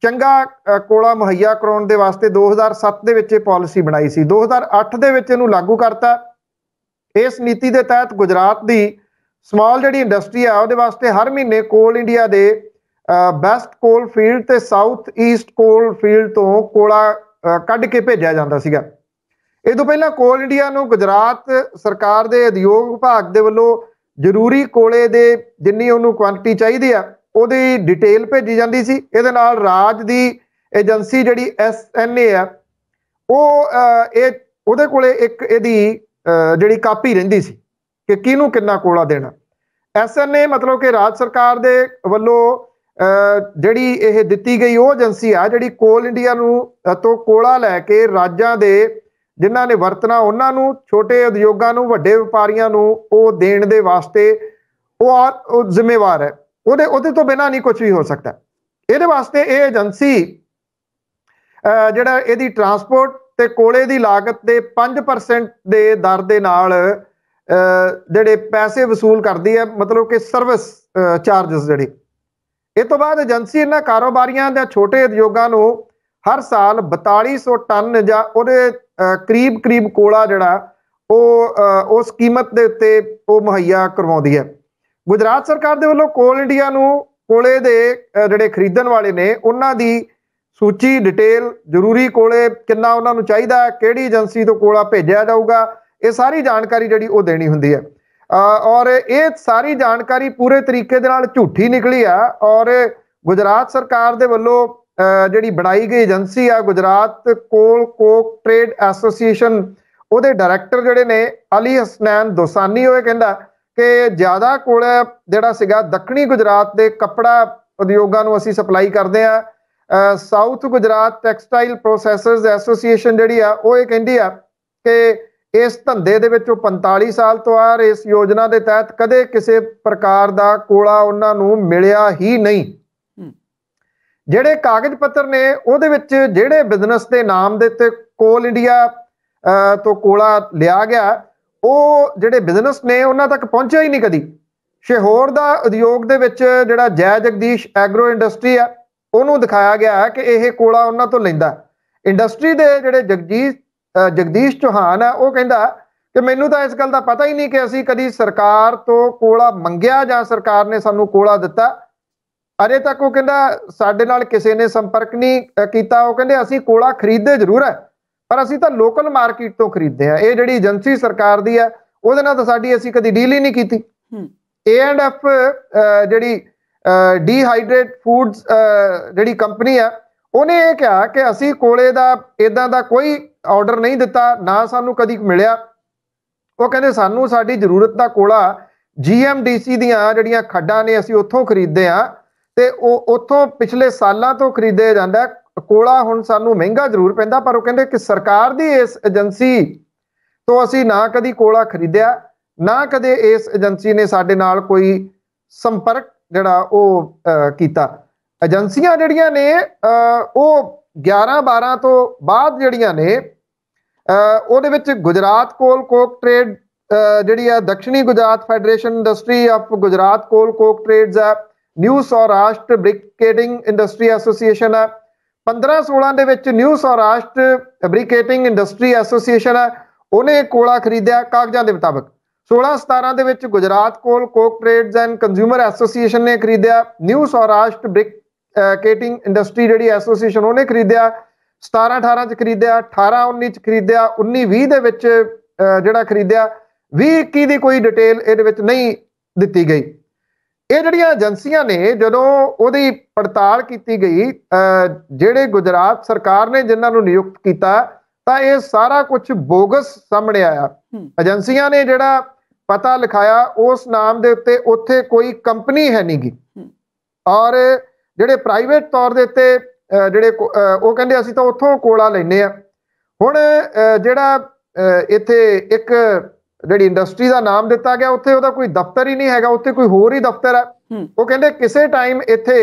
ਚੰਗਾ ਕੋਲਾ ਮੁਹੱਈਆ ਕਰਾਉਣ ਦੇ ਵਾਸਤੇ 2007 ਦੇ ਵਿੱਚ ਇਹ ਪਾਲਿਸੀ ਬਣਾਈ ਸੀ 2008 ਦੇ ਵਿੱਚ ਇਹਨੂੰ ਲਾਗੂ ਕਰਤਾ ਇਸ ਨੀਤੀ ਦੇ ਤਹਿਤ ਗੁਜਰਾਤ ਦੀ ਸਮਾਲ ਜਿਹੜੀ ਇੰਡਸਟਰੀ ਆ ਉਹਦੇ ਵਾਸਤੇ ਹਰ ਮਹੀਨੇ ਕੋਲ ਇੰਡੀਆ ਦੇ ਬੈਸਟ ਕੋਲ ਫੀਲਡ ਤੇ ਸਾਊਥ ਈਸਟ ਕੋਲ ਫੀਲਡ ਤੋਂ ਕੋਲਾ ਕੱਢ ਕੇ ਭੇਜਿਆ ਜਾਂਦਾ ਸੀਗਾ ਇਹ ਤੋਂ ਪਹਿਲਾਂ ਕੋਲ ਇੰਡੀਆ ਨੂੰ ਗੁਜਰਾਤ ਸਰਕਾਰ ਦੇ ਉਦਯੋਗ ਵਿਭਾਗ ਦੇ ਵੱਲੋਂ ਜ਼ਰੂਰੀ ਕੋਲੇ ਦੇ ਜਿੰਨੀ ਉਹਨੂੰ ਕੁਆਂਟੀਟੀ ਚਾਹੀਦੀ ਆ ਉਹਦੀ ਡਿਟੇਲ ਭੇਜੀ ਜਾਂਦੀ ਸੀ ਇਹਦੇ ਨਾਲ ਰਾਜ ਦੀ ਏਜੰਸੀ ਜਿਹੜੀ ਐਸਐਨਏ ਆ ਉਹ ਇਹ ਉਹਦੇ ਕੋਲੇ ਇੱਕ ਇਹਦੀ ਜਿਹੜੀ ਕਾਪੀ ਰਹਿੰਦੀ ਸੀ ਕਿ ਕਿਹਨੂੰ ਕਿੰਨਾ ਕੋਲਾ ਦੇਣਾ ਐਸਐਨਏ ਮਤਲਬ ਕਿ ਰਾਜ ਸਰਕਾਰ ਦੇ ਵੱਲੋਂ ਜਿਹੜੀ ਇਹ ਦਿੱਤੀ ਗਈ ਉਹ ਏਜੰਸੀ ਆ ਜਿਹੜੀ ਕੋਲ ਇੰਡੀਆ ਨੂੰ ਤੋਂ ਕੋਲਾ ਲੈ ਕੇ ਰਾਜਾਂ ਦੇ ਜਿਨ੍ਹਾਂ ਨੇ ਵਰਤਣਾ ਉਹਨਾਂ ਨੂੰ ਛੋਟੇ ਉਦਯੋਗਾਂ ਨੂੰ ਵੱਡੇ ਵਪਾਰੀਆਂ ਨੂੰ ਉਹ ਦੇਣ ਦੇ ਵਾਸਤੇ ਉਹ ਜ਼ਿੰਮੇਵਾਰ ਹੈ ਉਹਦੇ ਉਹਦੇ ਤੋਂ ਬਿਨਾ ਨਹੀਂ ਕੁਝ ਵੀ ਹੋ ਸਕਦਾ ਇਹਦੇ ਵਾਸਤੇ ਇਹ ਏਜੰਸੀ ਜਿਹੜਾ ਇਹਦੀ ਟਰਾਂਸਪੋਰਟ ਤੇ ਕੋਲੇ ਦੀ ਲਾਗਤ ਦੇ 5% ਦੇ ਦਰ ਦੇ ਨਾਲ ਜਿਹੜੇ ਪੈਸੇ ਵਸੂਲ ਕਰਦੀ ਹੈ ਮਤਲਬ ਕਿ ਸਰਵਿਸ ਚਾਰजेस ਜਿਹੜੇ ਇਹ ਤੋਂ ਬਾਅਦ ਏਜੰਸੀ ਇਹਨਾਂ ਕਾਰੋਬਾਰੀਆਂ ਦੇ ਛੋਟੇ ਉਦਯੋਗਾਂ ਨੂੰ ਹਰ ਸਾਲ 4200 ਟਨ ਜਾਂ ਉਹਦੇ ਕਰੀਬ ਕਰੀਬ ਕੋਲਾ ਜਿਹੜਾ ਉਹ ਉਸ ਕੀਮਤ ਦੇ ਉੱਤੇ ਉਹ ਮੁਹੱਈਆ ਕਰਵਾਉਂਦੀ ਹੈ ਗੁਜਰਾਤ ਸਰਕਾਰ ਦੇ ਵੱਲੋਂ ਕੋਲ ਇੰਡੀਆ ਨੂੰ ਕੋਲੇ ਦੇ ਜਿਹੜੇ ਖਰੀਦਣ ਵਾਲੇ ਨੇ ਉਹਨਾਂ ਦੀ ਸੂਚੀ ਡਿਟੇਲ ਜ਼ਰੂਰੀ ਕੋਲੇ ਕਿੰਨਾ ਉਹਨਾਂ ਨੂੰ ਚਾਹੀਦਾ ਕਿਹੜੀ ਏਜੰਸੀ ਤੋਂ ਕੋਲਾ ਭੇਜਿਆ ਜਾਊਗਾ ਇਹ ਸਾਰੀ ਜਾਣਕਾਰੀ ਜਿਹੜੀ ਉਹ ਦੇਣੀ ਹੁੰਦੀ ਹੈ ਔਰ ਇਹ ਸਾਰੀ ਜਾਣਕਾਰੀ ਪੂਰੇ ਤਰੀਕੇ ਦੇ ਨਾਲ ਝੂਠੀ ਨਿਕਲੀ ਆ ਔਰ ਗੁਜਰਾਤ ਸਰਕਾਰ ਦੇ ਵੱਲੋਂ ਜਿਹੜੀ ਬਣਾਈ ਗਈ ਏਜੰਸੀ ਆ Gujarat coal coke trade association ਉਹਦੇ ਡਾਇਰੈਕਟਰ ਜਿਹੜੇ ਨੇ ਅਲੀ ਹਸਨੈਨ ਦੋਸਾਨੀ ਹੋਏ ਕਹਿੰਦਾ ਕਿ ਜ਼ਿਆਦਾ ਕੋਲ ਜਿਹੜਾ ਸੀਗਾ ਦੱਖਣੀ ਗੁਜਰਾਤ ਦੇ ਕੱਪੜਾ ਉਦਯੋਗਾਂ ਨੂੰ ਅਸੀਂ ਸਪਲਾਈ ਕਰਦੇ ਆ south Gujarat textile processors association ਜਿਹੜੀ ਆ ਉਹ ਇਹ ਕਹਿੰਦੀ ਆ ਕਿ ਇਸ ਧੰਦੇ ਦੇ ਵਿੱਚ ਉਹ 45 ਸਾਲ ਤੋਂ ਆ ਰਹੇ ਇਸ ਯੋਜਨਾ ਦੇ ਤਹਿਤ ਕਦੇ ਕਿਸੇ ਪ੍ਰਕਾਰ ਦਾ ਕੋਲਾ ਉਹਨਾਂ ਨੂੰ ਮਿਲਿਆ ਹੀ ਨਹੀਂ ਜਿਹੜੇ ਕਾਗਜ਼ ਪੱਤਰ ਨੇ ਉਹਦੇ ਵਿੱਚ ਜਿਹੜੇ ਬਿਜ਼ਨਸ ਦੇ ਨਾਮ ਦੇ ਉੱਤੇ ਕੋਲ ਇੰਡੀਆ ਤੋਂ ਕੋਲਾ ਲਿਆ ਗਿਆ ਉਹ ਜਿਹੜੇ ਬਿਜ਼ਨਸ ਨੇ ਉਹਨਾਂ ਤੱਕ ਪਹੁੰਚਿਆ ਹੀ ਨਹੀਂ ਕਦੀ ਸ਼ਹਿਰ ਦਾ ਉਦਯੋਗ ਦੇ ਵਿੱਚ ਜਿਹੜਾ ਜੈ ਜਗਦੀਸ਼ ਐਗਰੋ ਇੰਡਸਟਰੀ ਆ ਉਹਨੂੰ ਦਿਖਾਇਆ ਗਿਆ ਕਿ ਇਹ ਕੋਲਾ ਉਹਨਾਂ ਤੋਂ ਲੈਂਦਾ ਇੰਡਸਟਰੀ ਦੇ ਜਿਹੜੇ ਜਗਜੀਤ ਜਗਦੀਸ਼ ਚੋਹਾਨ ਆ ਉਹ ਕਹਿੰਦਾ ਕਿ ਮੈਨੂੰ ਤਾਂ ਇਸ ਗੱਲ ਦਾ ਪਤਾ ਹੀ ਨਹੀਂ ਕਿ ਅਸੀਂ ਕਦੀ ਸਰਕਾਰ ਤੋਂ ਕੋਲਾ ਮੰਗਿਆ ਜਾਂ ਸਰਕਾਰ ਨੇ ਸਾਨੂੰ ਕੋਲਾ ਦਿੱਤਾ ਅਰੇ ਤੱਕ ਉਹ ਕਹਿੰਦਾ ਸਾਡੇ ਨਾਲ ਕਿਸੇ ਨੇ ਸੰਪਰਕ ਨਹੀਂ ਕੀਤਾ ਉਹ ਕਹਿੰਦੇ ਅਸੀਂ ਕੋਲਾ ਖਰੀਦਦੇ ਜ਼ਰੂਰ ਹੈ ਪਰ ਅਸੀਂ ਤਾਂ ਲੋਕਲ ਮਾਰਕੀਟ ਤੋਂ ਖਰੀਦਦੇ ਆ ਇਹ ਜਿਹੜੀ ਏਜੰਸੀ ਸਰਕਾਰ ਦੀ ਹੈ ਉਹਦੇ ਨਾਲ ਤਾਂ ਸਾਡੀ ਅਸੀਂ ਕਦੀ ਡੀਲ ਹੀ ਨਹੀਂ ਕੀਤੀ ਏ ਐਂਡ ਐਫ ਜਿਹੜੀ ਡੀਹਾਈਡਰੇਟ ਫੂਡਸ ਜਿਹੜੀ ਕੰਪਨੀ ਆ ਉਹਨੇ ਇਹ ਕਿਹਾ ਕਿ ਅਸੀਂ ਕੋਲੇ ਦਾ ਇਦਾਂ ਦਾ ਕੋਈ ਆਰਡਰ ਨਹੀਂ ਦਿੱਤਾ ਨਾ ਸਾਨੂੰ ਕਦੀ ਮਿਲਿਆ ਉਹ ਕਹਿੰਦੇ ਸਾਨੂੰ ਸਾਡੀ ਜ਼ਰੂਰਤ ਦਾ ਕੋਲਾ ਜੀਐਮਡੀਸੀ ਦੀਆਂ ਜਿਹੜੀਆਂ ਖੱਡਾਂ ਨੇ ਅਸੀਂ ਉੱਥੋਂ ਖਰੀਦਦੇ ਆ ਤੇ ਉਹ ਉੱਥੋਂ ਪਿਛਲੇ ਸਾਲਾਂ ਤੋਂ ਖਰੀਦੇ ਜਾਂਦਾ ਕੋਲਾ ਹੁਣ ਸਾਨੂੰ ਮਹਿੰਗਾ ਜ਼ਰੂਰ ਪੈਂਦਾ ਪਰ ਉਹ ਕਹਿੰਦੇ ਕਿ ਸਰਕਾਰ ਦੀ ਇਸ ਏਜੰਸੀ ਤੋਂ ਅਸੀਂ ਨਾ ਕਦੀ ਕੋਲਾ ਖਰੀਦਿਆ ਨਾ ਕਦੇ ਇਸ ਏਜੰਸੀ ਨੇ ਸਾਡੇ ਨਾਲ ਕੋਈ ਸੰਪਰਕ ਜਿਹੜਾ ਉਹ ਕੀਤਾ ਏਜੰਸੀਆਂ ਜਿਹੜੀਆਂ ਨੇ ਉਹ 11 12 ਤੋਂ ਬਾਅਦ ਜਿਹੜੀਆਂ ਨੇ ਉਹਦੇ ਵਿੱਚ ਗੁਜਰਾਤ ਕੋਲ ਕੋਕ ਟ੍ਰੇਡ ਜਿਹੜੀ ਆ ਦਕਸ਼ਣੀ Gujarat federation industry of Gujarat coal coke trades ਆ new Saurashtra briquetting industry association ਆ 15-16 ਦੇ ਵਿੱਚ new Saurashtra briquetting industry association ਆ ਉਹਨੇ ਕੋਲਾ ਖਰੀਦਿਆ ਕਾਗਜ਼ਾਂ ਦੇ ਮੁਤਾਬਕ 16-17 ਦੇ ਵਿੱਚ Gujarat coal coke trades and consumer association ਨੇ ਖਰੀਦਿਆ ਨਿਊ ਸੌਰਾਸ਼ਟਰ ਬ੍ਰਿਕੇਟਿੰਗ ਇੰਡਸਟਰੀ ਜਿਹੜੀ ਐਸੋਸੀਏਸ਼ਨ ਉਹਨੇ ਖਰੀਦਿਆ 17 18 ਚ ਖਰੀਦਿਆ 18 19 ਚ ਖਰੀਦਿਆ 19 20 ਦੇ ਵਿੱਚ ਜਿਹੜਾ ਖਰੀਦਿਆ 20 21 ਦੀ ਕੋਈ ਡਿਟੇਲ ਇਹਦੇ ਵਿੱਚ ਨਹੀਂ ਦਿੱਤੀ ਗਈ ਇਹ ਜਿਹੜੀਆਂ ਏਜੰਸੀਆਂ ਨੇ ਜਦੋਂ ਉਹਦੀ ਪੜਤਾਲ ਕੀਤੀ ਗਈ ਜਿਹੜੇ ਗੁਜਰਾਤ ਸਰਕਾਰ ਨੇ ਜਿਨ੍ਹਾਂ ਨੂੰ ਨਿਯੁਕਤ ਕੀਤਾ ਤਾਂ ਇਹ ਸਾਰਾ ਕੁਝ ਬੋਗਸ ਸਾਹਮਣੇ ਆਇਆ ਏਜੰਸੀਆਂ ਨੇ ਜਿਹੜਾ ਪਤਾ ਲਿਖਾਇਆ ਉਸ ਨਾਮ ਦੇ ਉੱਤੇ ਉੱਥੇ ਕੋਈ ਕੰਪਨੀ ਹੈ ਨਹੀਂਗੀ ਔਰ ਜਿਹੜੇ ਪ੍ਰਾਈਵੇਟ ਤੌਰ ਦੇ ਉੱਤੇ ਜਿਹੜੇ ਉਹ ਕਹਿੰਦੇ ਅਸੀਂ ਤਾਂ ਉੱਥੋਂ ਕੋਲਾ ਲੈਨੇ ਆ ਹੁਣ ਜਿਹੜਾ ਇੱਥੇ ਇੱਕ ਜਿਹੜੀ ਇੰਡਸਟਰੀ ਦਾ ਨਾਮ ਦਿੱਤਾ ਗਿਆ ਉੱਥੇ ਉਹਦਾ ਕੋਈ ਦਫ਼ਤਰ ਹੀ ਨਹੀਂ ਹੈਗਾ ਉੱਥੇ ਕੋਈ ਹੋਰ ਹੀ ਦਫ਼ਤਰ ਹੈ ਉਹ ਕਹਿੰਦੇ ਕਿਸੇ ਟਾਈਮ ਇੱਥੇ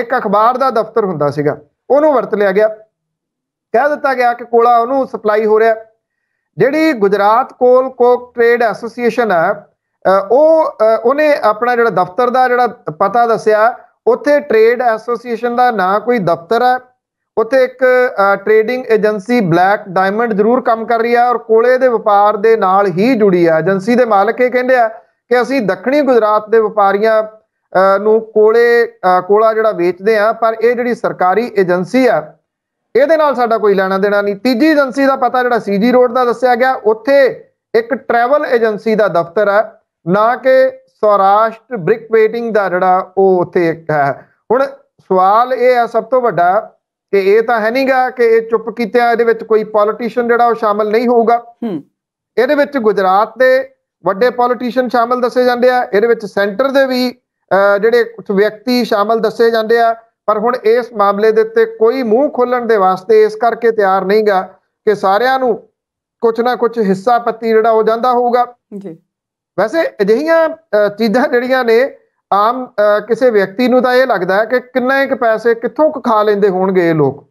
ਇੱਕ ਅਖਬਾਰ ਦਾ ਦਫ਼ਤਰ ਹੁੰਦਾ ਸੀਗਾ ਉਹਨੂੰ ਵਰਤ ਲਿਆ ਗਿਆ ਕਹਿ ਦਿੱਤਾ ਗਿਆ ਕਿ ਕੋਲਾ ਉਹਨੂੰ ਸਪਲਾਈ ਹੋ ਰਿਹਾ ਜਿਹੜੀ Gujarat coal coke trade association ਹੈ ਉਹ ਉਹਨੇ ਆਪਣਾ ਜਿਹੜਾ ਦਫ਼ਤਰ ਦਾ ਜਿਹੜਾ ਪਤਾ ਦੱਸਿਆ ਉੱਥੇ ਟ੍ਰੇਡ ਐਸੋਸੀਏਸ਼ਨ ਦਾ ਨਾ ਕੋਈ ਦਫ਼ਤਰ ਹੈ ਉੱਥੇ ਇੱਕ ਟ੍ਰੇਡਿੰਗ ਏਜੰਸੀ ਬਲੈਕ ਡਾਇਮੰਡ ਜ਼ਰੂਰ ਕੰਮ ਕਰ ਰਹੀ ਹੈ ਔਰ ਕੋਲੇ ਦੇ ਵਪਾਰ ਦੇ ਨਾਲ ਹੀ ਜੁੜੀ ਹੈ ਏਜੰਸੀ ਦੇ ਮਾਲਕ ਇਹ ਕਹਿੰਦੇ ਆ ਕਿ ਅਸੀਂ ਦੱਖਣੀ ਗੁਜਰਾਤ ਦੇ ਵਪਾਰੀਆਂ ਨੂੰ ਕੋਲੇ ਕੋਲਾ ਜਿਹੜਾ ਵੇਚਦੇ ਆ ਪਰ ਇਹ ਜਿਹੜੀ ਸਰਕਾਰੀ ਏਜੰਸੀ ਆ ਇਹਦੇ ਨਾਲ ਸਾਡਾ ਕੋਈ ਲੈਣਾ ਦੇਣਾ ਨਹੀਂ ਤੀਜੀ ਏਜੰਸੀ ਦਾ ਪਤਾ ਜਿਹੜਾ ਸੀਜੀ ਰੋਡ ਦਾ ਦੱਸਿਆ ਗਿਆ ਉੱਥੇ ਇੱਕ ਟਰੈਵਲ ਏਜੰਸੀ ਦਾ ਦਫ਼ਤਰ ਹੈ ਨਾ ਕਿ ਸੌਰਾਸ਼ਟਰ ਬ੍ਰਿਕ ਵੇਟਿੰਗ ਦਾ ਜਿਹੜਾ ਉਹ ਉੱਥੇ ਹੈ ਹੁਣ ਸਵਾਲ ਇਹ ਆ ਸਭ ਤੋਂ ਵੱਡਾ ਕਿ ਇਹ ਤਾਂ ਹੈ ਨਹੀਂਗਾ ਕਿ ਇਹ ਚੁੱਪ ਆ ਇਹਦੇ ਵਿੱਚ ਕੋਈ ਪੋਲੀਟੀਸ਼ੀਅਨ ਜਿਹੜਾ ਉਹ ਸ਼ਾਮਲ ਨਹੀਂ ਹੋਊਗਾ ਹੂੰ ਇਹਦੇ ਵਿੱਚ ਗੁਜਰਾਤ ਦੇ ਵੱਡੇ ਪੋਲੀਟੀਸ਼ੀਅਨ ਸ਼ਾਮਲ ਦੱਸੇ ਜਾਂਦੇ ਆ ਇਹਦੇ ਵਿੱਚ ਸੈਂਟਰ ਦੇ ਵੀ ਜਿਹੜੇ ਕੁਝ ਵਿਅਕਤੀ ਸ਼ਾਮਲ ਦੱਸੇ ਜਾਂਦੇ ਆ ਪਰ ਹੁਣ ਇਸ ਮਾਮਲੇ ਦੇ ਉੱਤੇ ਕੋਈ ਮੂੰਹ ਖੋਲਣ ਦੇ ਵਾਸਤੇ ਇਸ ਕਰਕੇ ਤਿਆਰ ਨਹੀਂਗਾ ਕਿ ਸਾਰਿਆਂ ਨੂੰ ਕੁਝ ਨਾ ਕੁਝ ਹਿੱਸਾ ਪੱਤੀ ਜਿਹੜਾ ਉਹ ਜਾਂਦਾ ਹੋਊਗਾ ਜੀ ਵੈਸੇ ਅਜਿਹੀਆਂ ਚੀਜ਼ਾਂ ਜਿਹੜੀਆਂ ਨੇ ਆਮ ਕਿਸੇ ਵਿਅਕਤੀ ਨੂੰ ਤਾਂ ਇਹ ਲੱਗਦਾ ਹੈ ਕਿ ਕਿੰਨੇ ਇੱਕ ਪੈਸੇ ਕਿੱਥੋਂ ਕੁ ਖਾ ਲੈਂਦੇ ਹੋਣਗੇ ਇਹ ਲੋਕ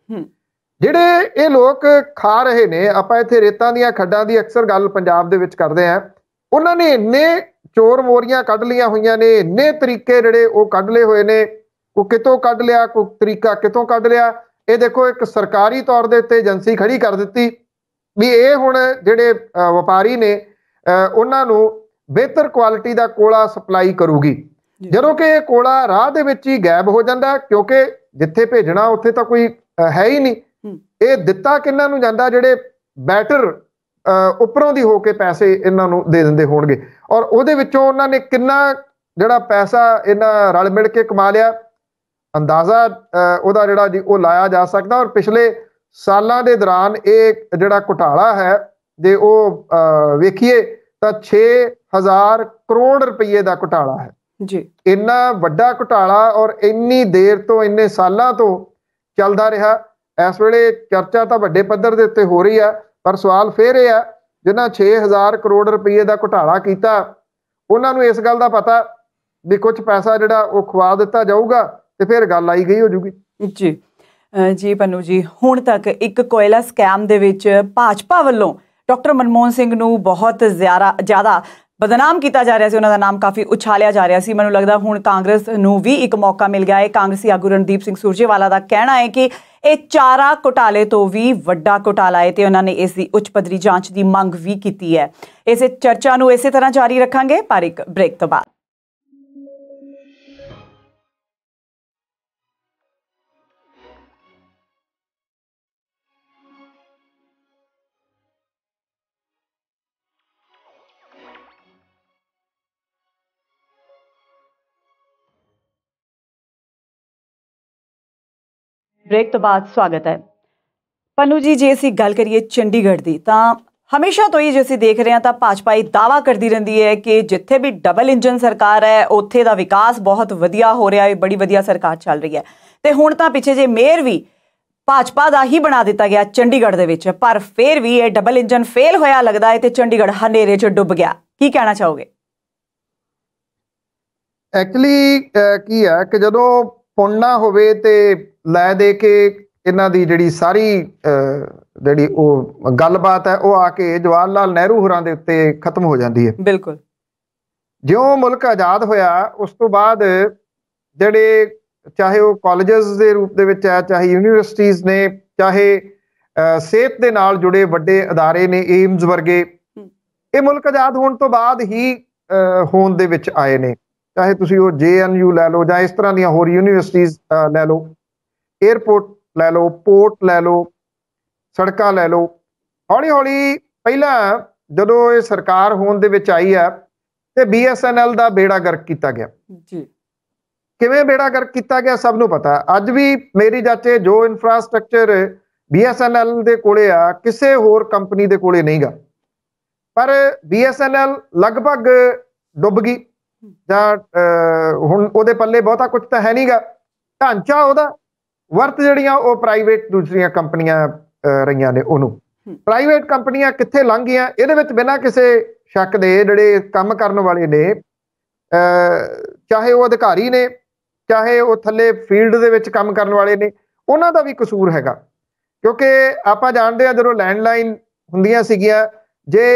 ਜਿਹੜੇ ਇਹ ਲੋਕ ਖਾ ਰਹੇ ਨੇ ਆਪਾਂ ਇੱਥੇ ਰੇਤਾਂ ਦੀਆਂ ਖੱਡਾਂ ਦੀ ਅਕਸਰ ਗੱਲ ਪੰਜਾਬ ਦੇ ਵਿੱਚ ਕਰਦੇ ਆ ਉਹਨਾਂ ਨੇ ਇੰਨੇ ਚੋਰ ਮੋਰੀਆਂ ਕੱਢ ਲੀਆਂ ਹੋਈਆਂ ਨੇ ਇੰਨੇ ਤਰੀਕੇ ਜਿਹੜੇ ਉਹ ਕੱਢ ਲਏ ਹੋਏ ਨੇ ਉਹ ਕਿਤੋਂ ਕੱਢ ਲਿਆ ਕੋਈ ਤਰੀਕਾ ਕਿਤੋਂ ਕੱਢ ਲਿਆ ਇਹ ਦੇਖੋ ਇੱਕ ਸਰਕਾਰੀ ਤੌਰ ਦੇ ਉੱਤੇ ਏਜੰਸੀ ਖੜੀ ਕਰ ਦਿੱਤੀ ਵੀ ਇਹ ਹੁਣ ਜਿਹੜੇ ਵਪਾਰੀ ਨੇ ਉਹਨਾਂ ਨੂੰ ਬਿਹਤਰ ਕੁਆਲਿਟੀ ਦਾ ਕੋਲਾ ਸਪਲਾਈ ਕਰੂਗੀ ਜਦੋਂ ਕਿ ਇਹ ਕੋਲਾ ਰਾਹ ਦੇ ਵਿੱਚ ਹੀ ਗਾਇਬ ਹੋ ਜਾਂਦਾ ਕਿਉਂਕਿ ਜਿੱਥੇ ਭੇਜਣਾ ਉੱਥੇ ਤਾਂ ਕੋਈ ਹੈ ਹੀ ਨਹੀਂ ਇਹ ਦਿੱਤਾ ਕਿੰਨਾਂ ਨੂੰ ਜਾਂਦਾ ਜਿਹੜੇ ਬੈਟਰ ਉੱਪਰੋਂ ਦੀ ਹੋ ਕੇ ਪੈਸੇ ਇਹਨਾਂ ਨੂੰ ਦੇ ਦਿੰਦੇ ਹੋਣਗੇ ਔਰ ਉਹਦੇ ਵਿੱਚੋਂ ਉਹਨਾਂ ਨੇ ਕਿੰਨਾ ਜਿਹੜਾ ਪੈਸਾ ਇਹਨਾਂ ਰਲ ਮਿਲ ਕੇ ਕਮਾ ਲਿਆ ਅੰਦਾਜ਼ਾ ਉਹਦਾ ਜਿਹੜਾ ਜੀ ਉਹ ਲਾਇਆ ਜਾ ਸਕਦਾ ਔਰ ਪਿਛਲੇ ਸਾਲਾਂ ਦੇ ਦੌਰਾਨ ਇਹ ਜਿਹੜਾ ਘਟਾਲਾ ਹੈ ਜੇ ਉਹ ਵੇਖੀਏ ਤਾਂ 6000 ਕਰੋੜ ਰੁਪਏ ਦਾ ਘੁਟਾਲਾ ਹੈ ਜੀ ਇੰਨਾ ਵੱਡਾ ਘੁਟਾਲਾ ਔਰ ਇੰਨੀ ਦੇਰ ਤੋਂ ਇੰਨੇ ਸਾਲਾਂ ਤੋਂ ਚੱਲਦਾ ਰਿਹਾ ਇਸ ਵੇਲੇ ਚਰਚਾ ਤਾਂ ਵੱਡੇ ਪੱਧਰ ਦੇ ਉੱਤੇ ਹੋ ਰਹੀ ਆ ਪਰ ਸਵਾਲ ਫੇਰ ਇਹ ਆ ਜਿਨ੍ਹਾਂ 6000 ਕਰੋੜ ਰੁਪਏ ਦਾ ਘੁਟਾਲਾ ਕੀਤਾ ਉਹਨਾਂ ਨੂੰ ਇਸ ਗੱਲ ਦਾ ਪਤਾ ਵੀ ਕੁਝ ਪੈਸਾ ਜਿਹੜਾ ਉਹ ਖਵਾ ਦਿੱਤਾ ਜਾਊਗਾ ਤੇ ਫਿਰ ਗੱਲ ਆਈ ਗਈ ਹੋ ਜੂਗੀ ਜੀ ਜੀ ਪੰਨੂ ਜੀ ਹੁਣ ਤੱਕ ਇੱਕ ਕੋਇਲਾ ਸਕੈਮ ਦੇ ਵਿੱਚ ਭਾਜਪਾ ਵੱਲੋਂ ਡਾਕਟਰ ਮਨਮੋਹਨ ਸਿੰਘ ਨੂੰ ਬਹੁਤ ਜ਼ਿਆਦਾ ਜ਼ਿਆਦਾ ਬਦਨਾਮ ਕੀਤਾ ਜਾ ਰਿਹਾ ਸੀ ਉਹਨਾਂ ਦਾ ਨਾਮ ਕਾਫੀ ਉਛਾਲਿਆ ਜਾ ਰਿਹਾ ਸੀ ਮੈਨੂੰ ਲੱਗਦਾ ਹੁਣ ਕਾਂਗਰਸ ਨੂੰ ਵੀ ਇੱਕ ਮੌਕਾ ਮਿਲ ਗਿਆ ਹੈ ਕਾਂਗਰਸੀ ਆਗੂ ਰਣਦੀਪ ਸਿੰਘ ਸੁਰਜੇਵਾਲਾ ਦਾ ਕਹਿਣਾ ਹੈ ਕਿ ਇਹ ਚਾਰਾ ਘੁਟਾਲੇ ਤੋਂ ਵੀ ਵੱਡਾ ਘੁਟਾਲਾ ਹੈ ਤੇ ਉਹਨਾਂ ਨੇ ਇਸ ਦੀ ਉੱਚ ਪਦਰੀ ਜਾਂਚ ਦੀ ਮੰਗ ਵੀ ਕੀਤੀ ਹੈ ਇਸੇ ਚਰਚਾ ਨੂੰ ਇਸੇ ਤਰ੍ਹਾਂ ਜਾਰੀ ਰੱਖਾਂਗੇ ਪਰ ਇੱਕ ਬ੍ਰੇਕ ਤੋਂ ਬਾਅਦ ਬ੍ਰੇਕ ਤੋਂ ਬਾਅਦ ਸਵਾਗਤ ਹੈ ਪਨੂ ਜੀ ਜੇ ਅਸੀਂ ਗੱਲ ਕਰੀਏ ਚੰਡੀਗੜ੍ਹ ਦੀ ਤਾਂ ਹਮੇਸ਼ਾ ਤੋਂ ਹੀ ਜੇ ਅਸੀਂ ਦੇਖ ਰਹੇ ਹਾਂ ਤਾਂ ਭਾਜਪਾ ਇਹ ਦਾਵਾ ਕਰਦੀ ਰਹਿੰਦੀ ਹੈ ਕਿ ਜਿੱਥੇ ਵੀ ਡਬਲ ਇੰਜਨ ਸਰਕਾਰ ਹੈ ਉੱਥੇ ਦਾ ਵਿਕਾਸ ਬਹੁਤ ਵਧੀਆ ਹੋ ਰਿਹਾ ਹੈ ਬੜੀ ਵਧੀਆ ਸਰਕਾਰ ਚੱਲ ਰਹੀ ਹੈ ਤੇ ਹੁਣ ਤਾਂ ਪਿੱਛੇ ਜੇ ਮੇਅਰ ਵੀ ਭਾਜਪਾ ਦਾ ਹੀ ਬਣਾ ਦਿੱਤਾ ਗਿਆ ਚੰਡੀਗੜ੍ਹ ਦੇ ਵਿੱਚ ਪਰ ਫੇਰ ਵੀ ਇਹ ਡਬਲ ਇੰਜਨ ਫੇਲ ਹੋਇਆ ਲੱਗਦਾ ਹੈ ਤੇ ਚੰਡੀਗੜ੍ਹ ਹਨੇਰੇ 'ਚ ਡੁੱਬ ਗਿਆ ਕੀ ਕਹਿਣਾ ਚਾਹੋਗੇ ਐਕਚੁਅਲੀ ਕੀ ਹੈ ਕਿ ਜਦੋਂ ਪੁੰਨ ਨਾ ਹੋਵੇ ਤੇ ਲੈ ਦੇ ਕੇ ਇਹਨਾਂ ਦੀ ਜਿਹੜੀ ਸਾਰੀ ਜਿਹੜੀ ਉਹ ਗੱਲਬਾਤ ਹੈ ਉਹ ਆ ਕੇ ਜਵਾਹਰ ਲਾਲ ਨਹਿਰੂ ਹੋਰਾਂ ਦੇ ਉੱਤੇ ਖਤਮ ਹੋ ਜਾਂਦੀ ਹੈ ਬਿਲਕੁਲ ਜਿਉਂ ਮੁਲਕ ਆਜ਼ਾਦ ਹੋਇਆ ਉਸ ਤੋਂ ਬਾਅਦ ਜਿਹੜੇ ਚਾਹੇ ਉਹ ਕਾਲਜਸ ਦੇ ਰੂਪ ਦੇ ਵਿੱਚ ਆ ਚਾਹੇ ਯੂਨੀਵਰਸਿਟੀਆਂ ਨੇ ਚਾਹੇ ਸਿਹਤ ਦੇ ਨਾਲ ਜੁੜੇ ਵੱਡੇ ادارے ਨੇ ਏਮਜ਼ ਵਰਗੇ ਇਹ ਮੁਲਕ ਆਜ਼ਾਦ ਹੋਣ ਤੋਂ ਬਾਅਦ ਹੀ ਹੋਣ ਦੇ ਵਿੱਚ ਆਏ ਨੇ ਚਾਹੇ ਤੁਸੀਂ ਉਹ ਜੀਐਨਯੂ ਲੈ ਲਓ ਜਾਂ ਇਸ ਤਰ੍ਹਾਂ ਦੀਆਂ ਹੋਰ ਯੂਨੀਵਰਸਿਟੀਆਂ ਲੈ ਲਓ 에어ਪੋਰਟ ਲੈ ਲਓ ਪੋਰਟ ਲੈ ਲਓ ਸੜਕਾਂ ਲੈ ਲਓ ਹੌਲੀ ਹੌਲੀ ਪਹਿਲਾਂ ਜਦੋਂ ਇਹ ਸਰਕਾਰ ਹੋਣ ਦੇ ਵਿੱਚ ਆਈ ਹੈ ਤੇ BSNL ਦਾ ਬੇੜਾ ਗਰਕ ਕੀਤਾ ਗਿਆ ਜੀ ਕਿਵੇਂ ਬੇੜਾ ਗਰਕ ਕੀਤਾ ਗਿਆ ਸਭ ਨੂੰ ਪਤਾ ਅੱਜ ਵੀ ਮੇਰੀ ਜਾਚੇ ਜੋ ਇਨਫਰਾਸਟ੍ਰਕਚਰ BSNL ਦੇ ਕੋਲੇ ਆ ਕਿਸੇ ਹੋਰ ਕੰਪਨੀ ਦੇ ਕੋਲੇ ਨਹੀਂਗਾ ਪਰ BSNL ਲਗਭਗ ਡੁੱਬ ਗਈ ਜਾਂ ਹੁਣ ਉਹਦੇ ਪੱਲੇ ਬਹੁਤਾ ਕੁਝ ਤਾਂ ਹੈ ਨਹੀਂਗਾ ਢਾਂਚਾ ਉਹਦਾ ਵਰਤ ਜਿਹੜੀਆਂ ਉਹ ਪ੍ਰਾਈਵੇਟ ਦੂਸਰੀਆਂ ਕੰਪਨੀਆਂ ਰਹੀਆਂ ਨੇ ਉਹਨੂੰ ਪ੍ਰਾਈਵੇਟ ਕੰਪਨੀਆਂ ਕਿੱਥੇ ਲੰਘ ਗਈਆਂ ਇਹਦੇ ਵਿੱਚ ਬਿਨਾਂ ਕਿਸੇ ਸ਼ੱਕ ਦੇ ਜਿਹੜੇ ਕੰਮ ਕਰਨ ਵਾਲੇ ਨੇ ਚਾਹੇ ਉਹ ਅਧਿਕਾਰੀ ਨੇ ਚਾਹੇ ਉਹ ਥੱਲੇ ਫੀਲਡ ਦੇ ਵਿੱਚ ਕੰਮ ਕਰਨ ਵਾਲੇ ਨੇ ਉਹਨਾਂ ਦਾ ਵੀ ਕਸੂਰ ਹੈਗਾ ਕਿਉਂਕਿ ਆਪਾਂ ਜਾਣਦੇ ਆ ਜਦੋਂ ਲੈਂਡਲਾਈਨ ਹੁੰਦੀਆਂ ਸੀਗੀਆਂ ਜੇ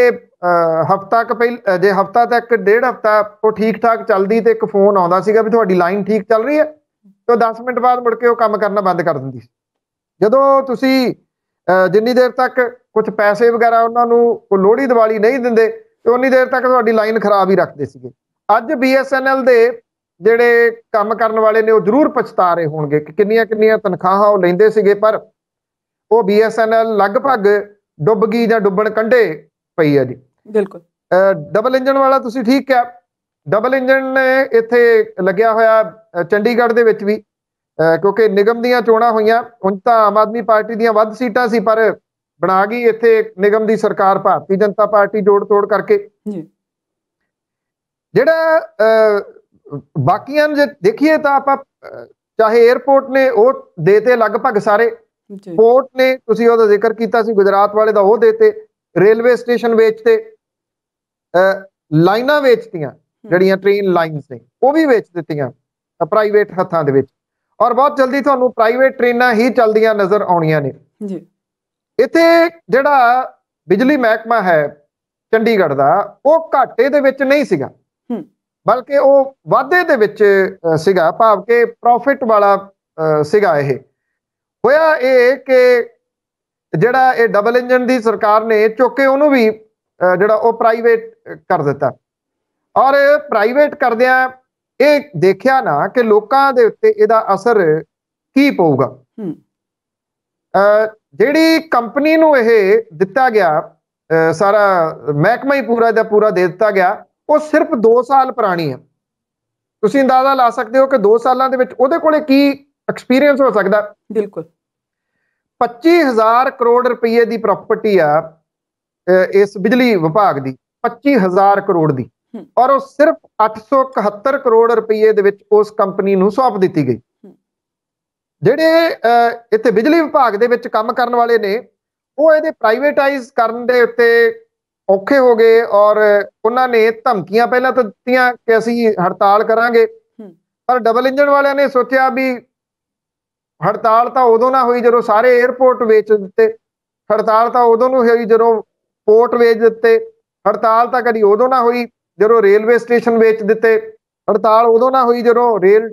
ਹਫਤਾ ਕ ਪਹਿਲ ਜੇ ਹਫਤਾ ਤੱਕ ਡੇਢ ਹਫਤਾ ਉਹ ਠੀਕ ਠਾਕ ਚੱਲਦੀ ਤੇ ਇੱਕ ਫੋਨ ਆਉਂਦਾ ਸੀਗਾ ਵੀ ਤੁਹਾਡੀ ਲਾਈਨ ਠੀਕ ਚੱਲ ਰਹੀ ਹੈ ਤੇ 10 ਮਿੰਟ ਬਾਅਦ ਮੁੜ ਕੇ ਉਹ ਕੰਮ ਕਰਨਾ ਬੰਦ ਕਰ ਦਿੰਦੀ ਸੀ ਜਦੋਂ ਤੁਸੀਂ ਜਿੰਨੀ ਦੇਰ ਤੱਕ ਕੁਝ ਪੈਸੇ ਵਗੈਰਾ ਉਹਨਾਂ ਨੂੰ ਕੋ ਲੋਹੜੀ ਦੀਵਾਲੀ ਨਹੀਂ ਦਿੰਦੇ ਤੇ ਉਨੀ ਦੇਰ ਤੱਕ ਤੁਹਾਡੀ ਲਾਈਨ ਖਰਾਬ ਹੀ ਰੱਖਦੇ ਸੀਗੇ ਅੱਜ BSNL ਦੇ ਜਿਹੜੇ ਕੰਮ ਕਰਨ ਵਾਲੇ ਨੇ ਉਹ ਜ਼ਰੂਰ ਪਛਤਾ ਰਹੇ ਹੋਣਗੇ ਕਿ ਕਿੰਨੀਆਂ ਕਿੰਨੀਆਂ ਤਨਖਾਹਾਂ ਉਹ ਲੈਂਦੇ ਸੀਗੇ ਪਰ ਉਹ BSNL ਲਗਭਗ ਡੁੱਬ ਗਈ ਜਾਂ ਡੁੱਬਣ ਕੰਢੇ ਪਈ ਹੈ ਜੀ ਬਿਲਕੁਲ ਡਬਲ ਇੰਜਨ ਵਾਲਾ ਤੁਸੀਂ ਠੀਕ ਹੈ ਡਬਲ ਇੰਜਨ ਨੇ ਇੱਥੇ ਲੱਗਿਆ ਹੋਇਆ ਚੰਡੀਗੜ੍ਹ ਦੇ ਵਿੱਚ ਵੀ ਕਿਉਂਕਿ ਨਿਗਮ ਦੀਆਂ ਚੋਣਾਂ ਹੋਈਆਂ ਉਂਝ ਤਾਂ ਆਮ ਆਦਮੀ ਪਾਰਟੀ ਦੀਆਂ ਵੱਧ ਸੀਟਾਂ ਸੀ ਪਰ ਬਣਾ ਗਈ ਇੱਥੇ ਨਿਗਮ ਦੀ ਸਰਕਾਰ ਭਾਰਤੀ ਜਨਤਾ ਪਾਰਟੀ ਜੋੜ ਤੋੜ ਕਰਕੇ ਜੀ ਜਿਹੜਾ ਬਾਕੀਆਂ ਜੇ ਦੇਖੀਏ ਤਾਂ ਆਪਾਂ ਚਾਹੇ 에어ਪੋਰਟ ਨੇ ਉਹ ਦੇਤੇ ਲਗਭਗ ਸਾਰੇ ਪੋਰਟ ਨੇ ਤੁਸੀਂ ਉਹਦਾ ਜ਼ਿਕਰ ਕੀਤਾ ਸੀ ਗੁਜਰਾਤ ਵਾਲੇ ਦਾ ਉਹ ਦੇਤੇ ਰੇਲਵੇ ਸਟੇਸ਼ਨ ਵੇਚਤੇ ਲਾਈਨਾਂ ਵੇਚਤੀਆਂ ਜਿਹੜੀਆਂ ਟ੍ਰੇਨ ਲਾਈਨਸ ਨੇ ਉਹ ਵੀ ਵੇਚ ਦਿੱਤੀਆਂ ਪ੍ਰਾਈਵੇਟ ਹੱਥਾਂ ਦੇ ਵਿੱਚ ਔਰ ਬਹੁਤ ਜਲਦੀ ਤੁਹਾਨੂੰ ਪ੍ਰਾਈਵੇਟ ਟ੍ਰੇਨਾਂ ਹੀ ਚੱਲਦੀਆਂ ਨਜ਼ਰ ਆਉਣੀਆਂ ਨੇ ਜੀ ਇੱਥੇ ਜਿਹੜਾ ਬਿਜਲੀ ਮਹਿਕਮਾ ਹੈ ਚੰਡੀਗੜ੍ਹ ਦਾ ਉਹ ਘਾਟੇ ਦੇ ਵਿੱਚ ਨਹੀਂ ਸੀਗਾ ਬਲਕਿ ਉਹ ਵਾਧੇ ਦੇ ਵਿੱਚ ਸੀਗਾ ਭਾਵ ਕਿ ਪ੍ਰੋਫਿਟ ਵਾਲਾ ਸੀਗਾ ਇਹ ਹੋਇਆ ਇਹ ਕਿ ਜਿਹੜਾ ਇਹ ਡਬਲ ਇੰਜਨ ਦੀ ਸਰਕਾਰ ਨੇ ਚੁੱਕ ਕੇ ਉਹਨੂੰ ਵੀ ਜਿਹੜਾ ਉਹ ਪ੍ਰਾਈਵੇਟ ਕਰ ਦਿੱਤਾ ਔਰ ਪ੍ਰਾਈਵੇਟ ਕਰਦਿਆਂ ਇਹ ਦੇਖਿਆ ਨਾ ਕਿ ਲੋਕਾਂ ਦੇ ਉੱਤੇ ਇਹਦਾ ਅਸਰ ਕੀ ਪਊਗਾ ਜਿਹੜੀ ਕੰਪਨੀ ਨੂੰ ਇਹ ਦਿੱਤਾ ਗਿਆ ਸਾਰਾ ਮਹਿਕਮਾ ਹੀ ਪੂਰਾ ਦਾ ਪੂਰਾ ਦੇ ਦਿੱਤਾ ਗਿਆ ਉਹ ਸਿਰਫ 2 ਸਾਲ ਪੁਰਾਣੀ ਹੈ ਤੁਸੀਂ ਅੰਦਾਜ਼ਾ ਲਾ ਸਕਦੇ ਹੋ ਕਿ 2 ਸਾਲਾਂ ਦੇ ਵਿੱਚ ਉਹਦੇ ਕੋਲੇ ਕੀ ਐਕਸਪੀਰੀਅੰਸ ਹੋ ਸਕਦਾ ਬਿਲਕੁਲ 25000 ਕਰੋੜ ਰੁਪਏ ਦੀ ਪ੍ਰਾਪਰਟੀ ਆ ਇਸ ਬਿਜਲੀ ਵਿਭਾਗ ਦੀ 25000 ਕਰੋੜ ਦੀ ਔਰ ਉਹ ਸਿਰਫ 871 ਕਰੋੜ ਰੁਪਏ ਦੇ ਵਿੱਚ ਉਸ ਕੰਪਨੀ ਨੂੰ ਸੌਂਪ ਦਿੱਤੀ ਗਈ ਜਿਹੜੇ ਇੱਥੇ ਬਿਜਲੀ ਵਿਭਾਗ ਦੇ ਵਿੱਚ ਕੰਮ ਕਰਨ ਵਾਲੇ ਨੇ ਉਹ ਇਹਦੇ ਪ੍ਰਾਈਵੇਟਾਈਜ਼ ਕਰਨ ਦੇ ਉੱਤੇ ਔਖੇ ਹੋ ਗਏ ਔਰ ਉਹਨਾਂ ਨੇ ਧਮਕੀਆਂ ਪਹਿਲਾਂ ਤਾਂ ਦਿੱਤੀਆਂ ਕਿ ਅਸੀਂ ਹੜਤਾਲ ਕਰਾਂਗੇ ਪਰ ਡਬਲ ਇੰਜਨ ਵਾਲਿਆਂ ਨੇ ਸੋਚਿਆ ਵੀ ਹੜਤਾਲ ਤਾਂ ਉਦੋਂ ਨਾ ਹੋਈ ਜਦੋਂ ਸਾਰੇ 에ਅਰਪੋਰਟ ਵੇਚ ਦਿੱਤੇ ਹੜਤਾਲ ਤਾਂ ਉਦੋਂ ਨੂੰ ਹੋਈ ਜਦੋਂ ਪੋਰਟ ਵੇਚ ਦਿੱਤੇ ਹੜਤਾਲ ਤਾਂ ਕਦੀ ਉਦੋਂ ਨਾ ਹੋਈ ਜਦੋਂ ਰੇਲਵੇ ਸਟੇਸ਼ਨ ਵੇਚ ਦਿੱਤੇ ਹੜਤਾਲ ਉਦੋਂ ਨਾ ਹੋਈ ਜਦੋਂ ਰੇਲ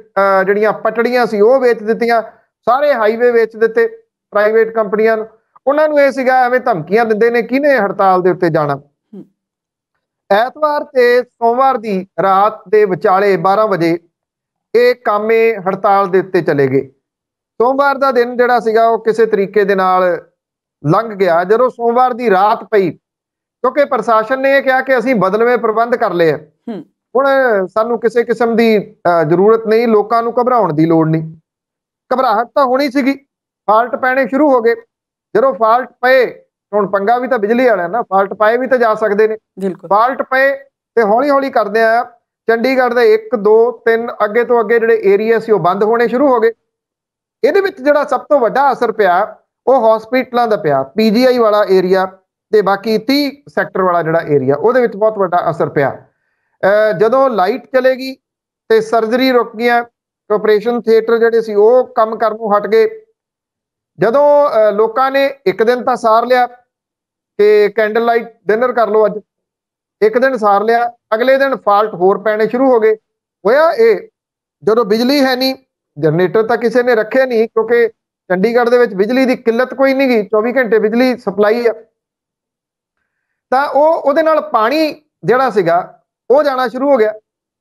ਜਿਹੜੀਆਂ ਪਟੜੀਆਂ ਸੀ ਉਹ ਵੇਚ ਦਿੱਤੀਆਂ ਸਾਰੇ ਹਾਈਵੇ ਵੇਚ ਦਿੱਤੇ ਪ੍ਰਾਈਵੇਟ ਕੰਪਨੀਆਂ ਨੂੰ ਉਹਨਾਂ ਨੂੰ ਇਹ ਸੀਗਾ ਐਵੇਂ ਧਮਕੀਆਂ ਦਿੰਦੇ ਨੇ ਕਿਨੇ ਹੜਤਾਲ ਦੇ ਉੱਤੇ ਜਾਣਾ ਐਤਵਾਰ ਤੇ ਸੋਮਵਾਰ ਦੀ ਰਾਤ ਦੇ ਵਿਚਾਲੇ 12 ਵਜੇ ਇਹ ਕਾਮੇ ਹੜਤਾਲ ਦੇ ਉੱਤੇ ਚਲੇ ਗਏ ਸੋਮਵਾਰ ਦਾ ਦਿਨ ਜਿਹੜਾ ਸੀਗਾ ਉਹ ਕਿਸੇ ਤਰੀਕੇ ਦੇ ਨਾਲ ਲੰਘ ਗਿਆ ਜਦੋਂ ਸੋਮਵਾਰ ਦੀ ਰਾਤ ਪਈ ਕਿਉਂਕਿ ਪ੍ਰਸ਼ਾਸਨ ਨੇ ਇਹ ਕਿਹਾ ਕਿ ਅਸੀਂ ਬਦਲਵੇਂ ਪ੍ਰਬੰਧ ਕਰ ਲਏ ਹੁਣ ਸਾਨੂੰ ਕਿਸੇ ਕਿਸਮ ਦੀ ਜ਼ਰੂਰਤ ਨਹੀਂ ਲੋਕਾਂ ਨੂੰ ਘਬਰਾਉਣ ਦੀ ਲੋੜ ਨਹੀਂ ਘਬਰਾਹਟ ਤਾਂ ਹੋਣੀ ਸੀਗੀ ਫਾਲਟ ਪੈਣੇ ਸ਼ੁਰੂ ਹੋ ਗਏ ਜਦੋਂ ਫਾਲਟ ਪਏ ਹੁਣ ਪੰਗਾ ਵੀ ਤਾਂ ਬਿਜਲੀ ਵਾਲਾ ਨਾ ਫਾਲਟ ਪਾਏ ਵੀ ਤਾਂ ਜਾ ਸਕਦੇ ਨੇ ਫਾਲਟ ਪਏ ਤੇ ਹੌਲੀ ਹੌਲੀ ਕਰਦੇ ਆ ਚੰਡੀਗੜ੍ਹ ਦੇ 1 2 3 ਅੱਗੇ ਤੋਂ ਅੱਗੇ ਜਿਹੜੇ ਏਰੀਆ ਸੀ ਉਹ ਬੰਦ ਹੋਣੇ ਸ਼ੁਰੂ ਹੋ ਗਏ ਇਹਦੇ ਵਿੱਚ ਜਿਹੜਾ ਸਭ ਤੋਂ ਵੱਡਾ ਅਸਰ ਪਿਆ ਉਹ ਹਸਪੀਟਲਾਂ ਦਾ ਪਿਆ ਪੀਜੀਆਈ ਵਾਲਾ ਏਰੀਆ ਤੇ ਬਾਕੀ 30 ਸੈਕਟਰ ਵਾਲਾ ਜਿਹੜਾ ਏਰੀਆ ਉਹਦੇ ਵਿੱਚ ਬਹੁਤ ਵੱਡਾ ਅਸਰ ਪਿਆ ਜਦੋਂ ਲਾਈਟ ਚਲੇਗੀ ਤੇ ਸਰਜਰੀ ਰੁਕ ਗਈਆਂ ਆਪਰੇਸ਼ਨ ਥੀਏਟਰ ਜਿਹੜੇ ਸੀ ਉਹ ਕੰਮ ਕਰਨੋਂ ਹਟ ਗਏ ਜਦੋਂ ਲੋਕਾਂ ਨੇ ਇੱਕ ਦਿਨ ਤਾਂ ਸਾਰ ਲਿਆ ਤੇ ਕੈਂਡਲ ਲਾਈਟ ਡਿਨਰ ਕਰ ਲਓ ਅੱਜ ਇੱਕ ਦਿਨ ਸਾਰ ਲਿਆ ਅਗਲੇ ਦਿਨ ਫਾਲਟ ਹੋਰ ਪੈਣੇ ਸ਼ੁਰੂ ਹੋ ਗਏ ਹੋਇਆ ਇਹ ਜਦੋਂ ਬਿਜਲੀ ਹੈ ਨਹੀਂ ਜਨਰੇਟਰ ਤਾਂ ਕਿਸੇ ਨੇ ਰੱਖੇ ਨਹੀਂ ਕਿਉਂਕਿ ਚੰਡੀਗੜ੍ਹ ਦੇ ਵਿੱਚ ਬਿਜਲੀ ਦੀ ਕਿੱਲਤ ਕੋਈ ਨਹੀਂ ਗਈ 24 ਘੰਟੇ ਬਿਜਲੀ ਸਪਲਾਈ ਆ ਤਾਂ ਉਹ ਉਹਦੇ ਨਾਲ ਪਾਣੀ ਜਿਹੜਾ ਸੀਗਾ ਉਹ ਜਾਣਾ ਸ਼ੁਰੂ ਹੋ ਗਿਆ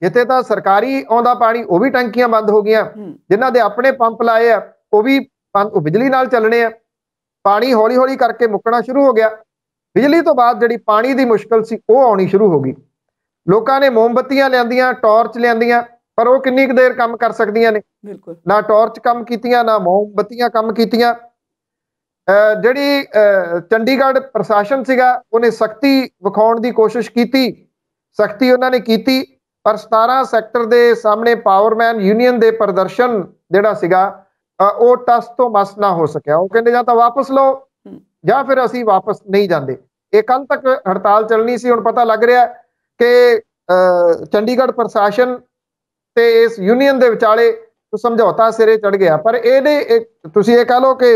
ਜਿੱਥੇ ਤਾਂ ਸਰਕਾਰੀ ਆਉਂਦਾ ਪਾਣੀ ਉਹ ਵੀ ਟੈਂਕੀਆਂ ਬੰਦ ਹੋ ਗਈਆਂ ਜਿਨ੍ਹਾਂ ਦੇ ਆਪਣੇ ਪੰਪ ਲਾਏ ਆ ਉਹ ਵੀ ਉਹ ਬਿਜਲੀ ਨਾਲ ਚੱਲਣੇ ਆ ਪਾਣੀ ਹੌਲੀ-ਹੌਲੀ ਕਰਕੇ ਮੁੱਕਣਾ ਸ਼ੁਰੂ ਹੋ ਗਿਆ ਬਿਜਲੀ ਤੋਂ ਬਾਅਦ ਜਿਹੜੀ ਪਾਣੀ ਦੀ ਮੁਸ਼ਕਲ ਸੀ ਉਹ ਆਉਣੀ ਸ਼ੁਰੂ ਹੋ ਗਈ ਲੋਕਾਂ ਨੇ ਮੋਮਬਤੀਆਂ ਲਿਆਂਦੀਆਂ ਟਾਰਚ ਲਿਆਂਦੀਆਂ ਪਰ ਉਹ ਕਿੰਨੀ ਕੁ ਦੇਰ ਕੰਮ ਕਰ ਸਕਦੀਆਂ ਨੇ ਬਿਲਕੁਲ ਨਾ ਟਾਰਚ ਕੰਮ ਕੀਤੀਆਂ ਨਾ ਮੋਮਬਤੀਆਂ ਕੰਮ ਕੀਤੀਆਂ ਜਿਹੜੀ ਚੰਡੀਗੜ੍ਹ ਪ੍ਰਸ਼ਾਸਨ ਸੀਗਾ ਉਹਨੇ ਸਖਤੀ ਵਿਖਾਉਣ ਦੀ ਕੋਸ਼ਿਸ਼ ਕੀਤੀ ਸਖਤੀ ਉਹਨਾਂ ਨੇ ਕੀਤੀ ਪਰ 17 ਸੈਕਟਰ ਦੇ ਸਾਹਮਣੇ ਪਾਵਰਮੈਨ ਯੂਨੀਅਨ ਦੇ ਪ੍ਰਦਰਸ਼ਨ ਜਿਹੜਾ ਸੀਗਾ ਉਹ ਟਸ ਤੋਂ ਮਸ ਨਾ ਹੋ ਸਕਿਆ ਉਹ ਕਹਿੰਦੇ ਜਾਂ ਤਾਂ ਵਾਪਸ ਲਓ ਜਾਂ ਫਿਰ ਅਸੀਂ ਵਾਪਸ ਨਹੀਂ ਜਾਂਦੇ ਇਹ ਕੱਲ ਤੱਕ ਹੜਤਾਲ ਚੱਲਣੀ ਸੀ ਹੁਣ ਪਤਾ ਲੱਗ ਰਿਹਾ ਕਿ ਚੰਡੀਗੜ੍ਹ ਪ੍ਰਸ਼ਾਸਨ ਤੇ ਇਸ ਯੂਨੀਅਨ ਦੇ ਵਿਚਾਲੇ ਸਮਝੌਤਾ ਸਿਰੇ ਚੜ ਗਿਆ ਪਰ ਇਹਦੇ ਤੁਸੀਂ ਇਹ ਕਹ ਲਓ ਕਿ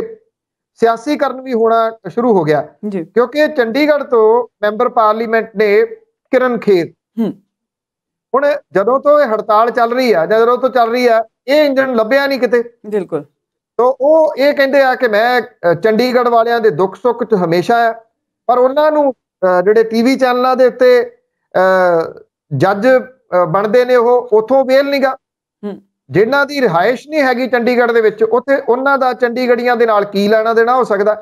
ਸਿਆਸੀਕਰਨ ਵੀ ਹੋਣਾ ਸ਼ੁਰੂ ਹੋ ਗਿਆ ਕਿਉਂਕਿ ਚੰਡੀਗੜ੍ਹ ਤੋਂ ਮੈਂਬਰ ਪਾਰਲੀਮੈਂਟ ਨੇ ਕਿਰਨ ਖੇਤ ਹੁਣ ਜਦੋਂ ਤੋਂ ਇਹ ਹੜਤਾਲ ਚੱਲ ਰਹੀ ਆ ਜਦੋਂ ਤੋਂ ਚੱਲ ਰਹੀ ਆ ਇਹ ਇੰਜਣ ਲੱਭਿਆ ਨਹੀਂ ਕਿਤੇ ਬਿਲਕੁਲ ਤੋਂ ਉਹ ਇਹ ਕਹਿੰਦੇ ਆ ਕਿ ਮੈਂ ਚੰਡੀਗੜ੍ਹ ਵਾਲਿਆਂ ਦੇ ਦੁੱਖ ਸੁੱਖ 'ਚ ਹਮੇਸ਼ਾ ਆ ਪਰ ਉਹਨਾਂ ਨੂੰ ਜਿਹੜੇ ਟੀਵੀ ਚੈਨਲਾਂ ਦੇ ਉੱਤੇ ਜੱਜ ਬਣਦੇ ਨੇ ਉਹ ਉਥੋਂ ਵੇਲ ਨਹੀਂਗਾ ਜਿਨ੍ਹਾਂ ਦੀ ਰਿਹਾਇਸ਼ ਨਹੀਂ ਹੈਗੀ ਚੰਡੀਗੜ੍ਹ ਦੇ ਵਿੱਚ ਉੱਥੇ ਉਹਨਾਂ ਦਾ ਚੰਡੀਗੜੀਆਂ ਦੇ ਨਾਲ ਕੀ ਲੈਣਾ ਦੇਣਾ ਹੋ ਸਕਦਾ